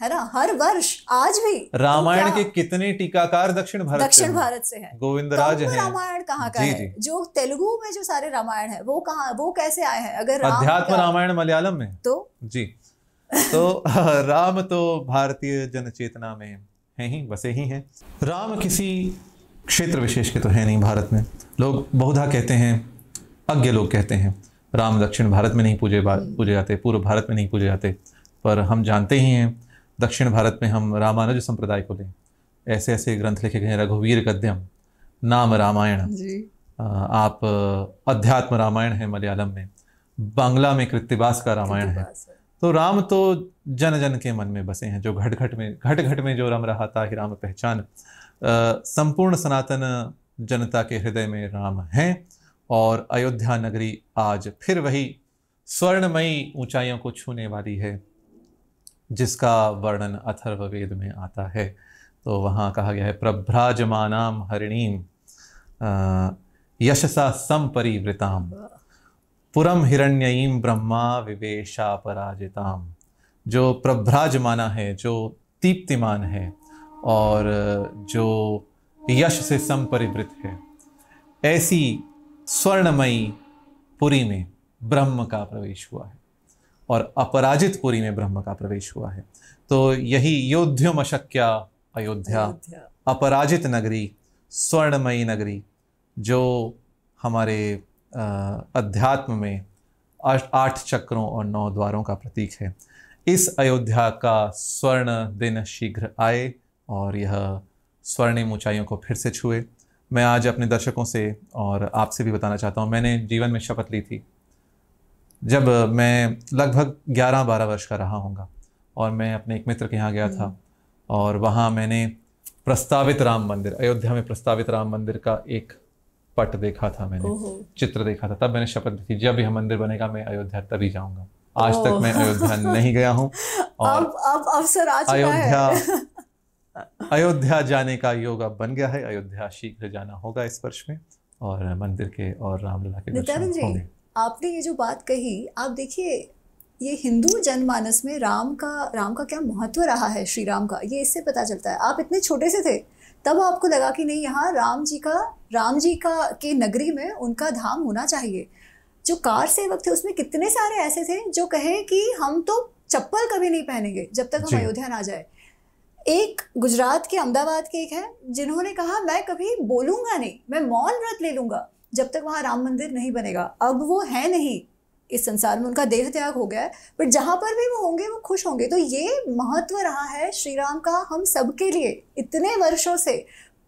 [SPEAKER 1] है ना हर वर्ष आज भी तो
[SPEAKER 2] रामायण के कितने टीकाकार दक्षिण भारत दक्षिण भारत से हैं गोविंद राज है रामायण
[SPEAKER 1] कहाँ का जी, है जी. जो तेलुगु में जो सारे रामायण है वो कहाँ वो कैसे आए हैं अगर अध्यात्म रामायण मलयालम में तो
[SPEAKER 2] जी तो राम तो भारतीय जनचेतना में ہیں بس یہی ہیں رام کسی ક્ષેત્ર વિશેષ કે تو ہے نہیں بھارت میں لوگ બૌધા કહેતે ہیں અગ્ગે લોક કહેતે ہیں રામ લક્ષ્મણ ભારત મે નહીં પૂજે પૂજે જાતે પૂર્વ ભારત મે નહીં પૂજે જાતે પર હમ જાનતે હી હે દક્ષિણ ભારત મે હમ રામાનજ સંપ્રદાય કો લે એસે એસે ગ્રંથ લખે ગયે રઘુવીર કદ્યમ નામ રામાયણ જી આપ અધ્યાત્મ રામાયણ હે મલયાલમ મે બંગલા મે કૃતিবাস કા રામાયણ બસ तो राम तो जन जन के मन में बसे हैं जो घट घट में घट घट में जो राम रहा था ही राम पहचान संपूर्ण सनातन जनता के हृदय में राम हैं और अयोध्या नगरी आज फिर वही स्वर्णमयी ऊंचाइयों को छूने वाली है जिसका वर्णन अथर्व वेद में आता है तो वहाँ कहा गया है प्रभ्राजमानाम हरिणीम यशसा संपरिवृताम पुरम हिरण्ययीम ब्रह्मा विवेशा पराजिताम जो प्रभ्राजमाना है जो दीप्तिमान है और जो यश से संपरिवृत है ऐसी स्वर्णमयी पुरी में ब्रह्म का प्रवेश हुआ है और अपराजित पुरी में ब्रह्म का प्रवेश हुआ है तो यही योध्योम अशक्या अयोध्या अपराजित नगरी स्वर्णमयी नगरी जो हमारे अध्यात्म में आठ चक्रों और नौ द्वारों का प्रतीक है इस अयोध्या का स्वर्ण दिन शीघ्र आए और यह स्वर्णिम ऊंचाइयों को फिर से छुए मैं आज अपने दर्शकों से और आपसे भी बताना चाहता हूँ मैंने जीवन में शपथ ली थी जब मैं लगभग 11-12 वर्ष का रहा होगा और मैं अपने एक मित्र के यहाँ गया था हम्म। और वहाँ मैंने प्रस्तावित राम मंदिर अयोध्या में प्रस्तावित राम मंदिर का एक पट देखा था मैंने चित्र देखा था तब मैंने शपथ ली थी जब भी हम मंदिर बनेगा मैं अयोध्या तभी जाऊंगा आज तक मैं अयोध्या नहीं गया हूँ और
[SPEAKER 1] अब अवसर आ चुका अयोध्या
[SPEAKER 2] अयोध्या जाने का योग अब बन गया है अयोध्या शीघ्र जाना होगा इस वर्ष में और मंदिर के और रामलीला के नित्यानंद जी
[SPEAKER 1] आपने ये जो बात कही आप देखिए ये हिंदू जनमानस में राम का राम का क्या महत्व रहा है श्री राम का ये इससे पता चलता है आप इतने छोटे से थे तब आपको लगा कि नहीं यहाँ राम जी का राम जी का के नगरी में उनका धाम होना चाहिए जो कार सेवक थे उसमें कितने सारे ऐसे थे जो कहे कि हम तो चप्पल कभी नहीं पहनेंगे जब तक हम अयोध्या ना जाए एक गुजरात के अहमदाबाद के एक है जिन्होंने कहा मैं कभी बोलूंगा नहीं मैं मौन व्रत ले लूंगा जब तक वहां राम मंदिर नहीं बनेगा अब वो है नहीं इस संसार में उनका देह त्याग हो गया है बट जहाँ पर भी वो होंगे वो खुश होंगे तो ये महत्व रहा है श्री राम का हम सबके लिए इतने वर्षों से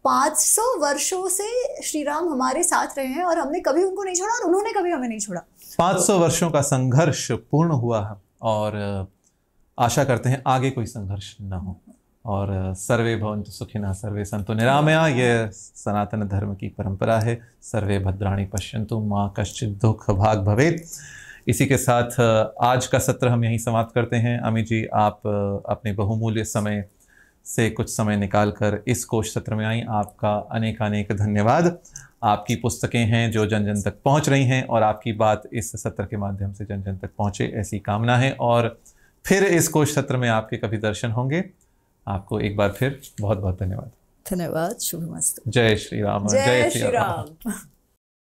[SPEAKER 1] 500 वर्षों से श्री राम हमारे साथ रहे हैं और हमने कभी उनको नहीं छोड़ा और उन्होंने कभी हमें नहीं छोड़ा 500
[SPEAKER 2] वर्षों का संघर्ष पूर्ण हुआ है और आशा करते हैं आगे कोई संघर्ष न हो और सर्वे भवंतु सुखिना सर्वे संतो निरामया ये सनातन धर्म की परंपरा है सर्वे भद्राणी पश्यंतु माँ कश्चित दुख भाग भवेत इसी के साथ आज का सत्र हम यहीं समाप्त करते हैं अमित जी आप अपने बहुमूल्य समय से कुछ समय निकाल कर इस कोश सत्र में आई आपका अनेक अनेक धन्यवाद आपकी पुस्तकें हैं जो जन जन तक पहुंच रही हैं और आपकी बात इस सत्र के माध्यम से जन जन तक पहुंचे ऐसी कामना है और फिर इस कोश सत्र में आपके कभी दर्शन होंगे आपको एक बार फिर बहुत बहुत धन्यवाद
[SPEAKER 1] धन्यवाद शुभ मस्त
[SPEAKER 2] जय श्री राम जय श्री
[SPEAKER 1] राम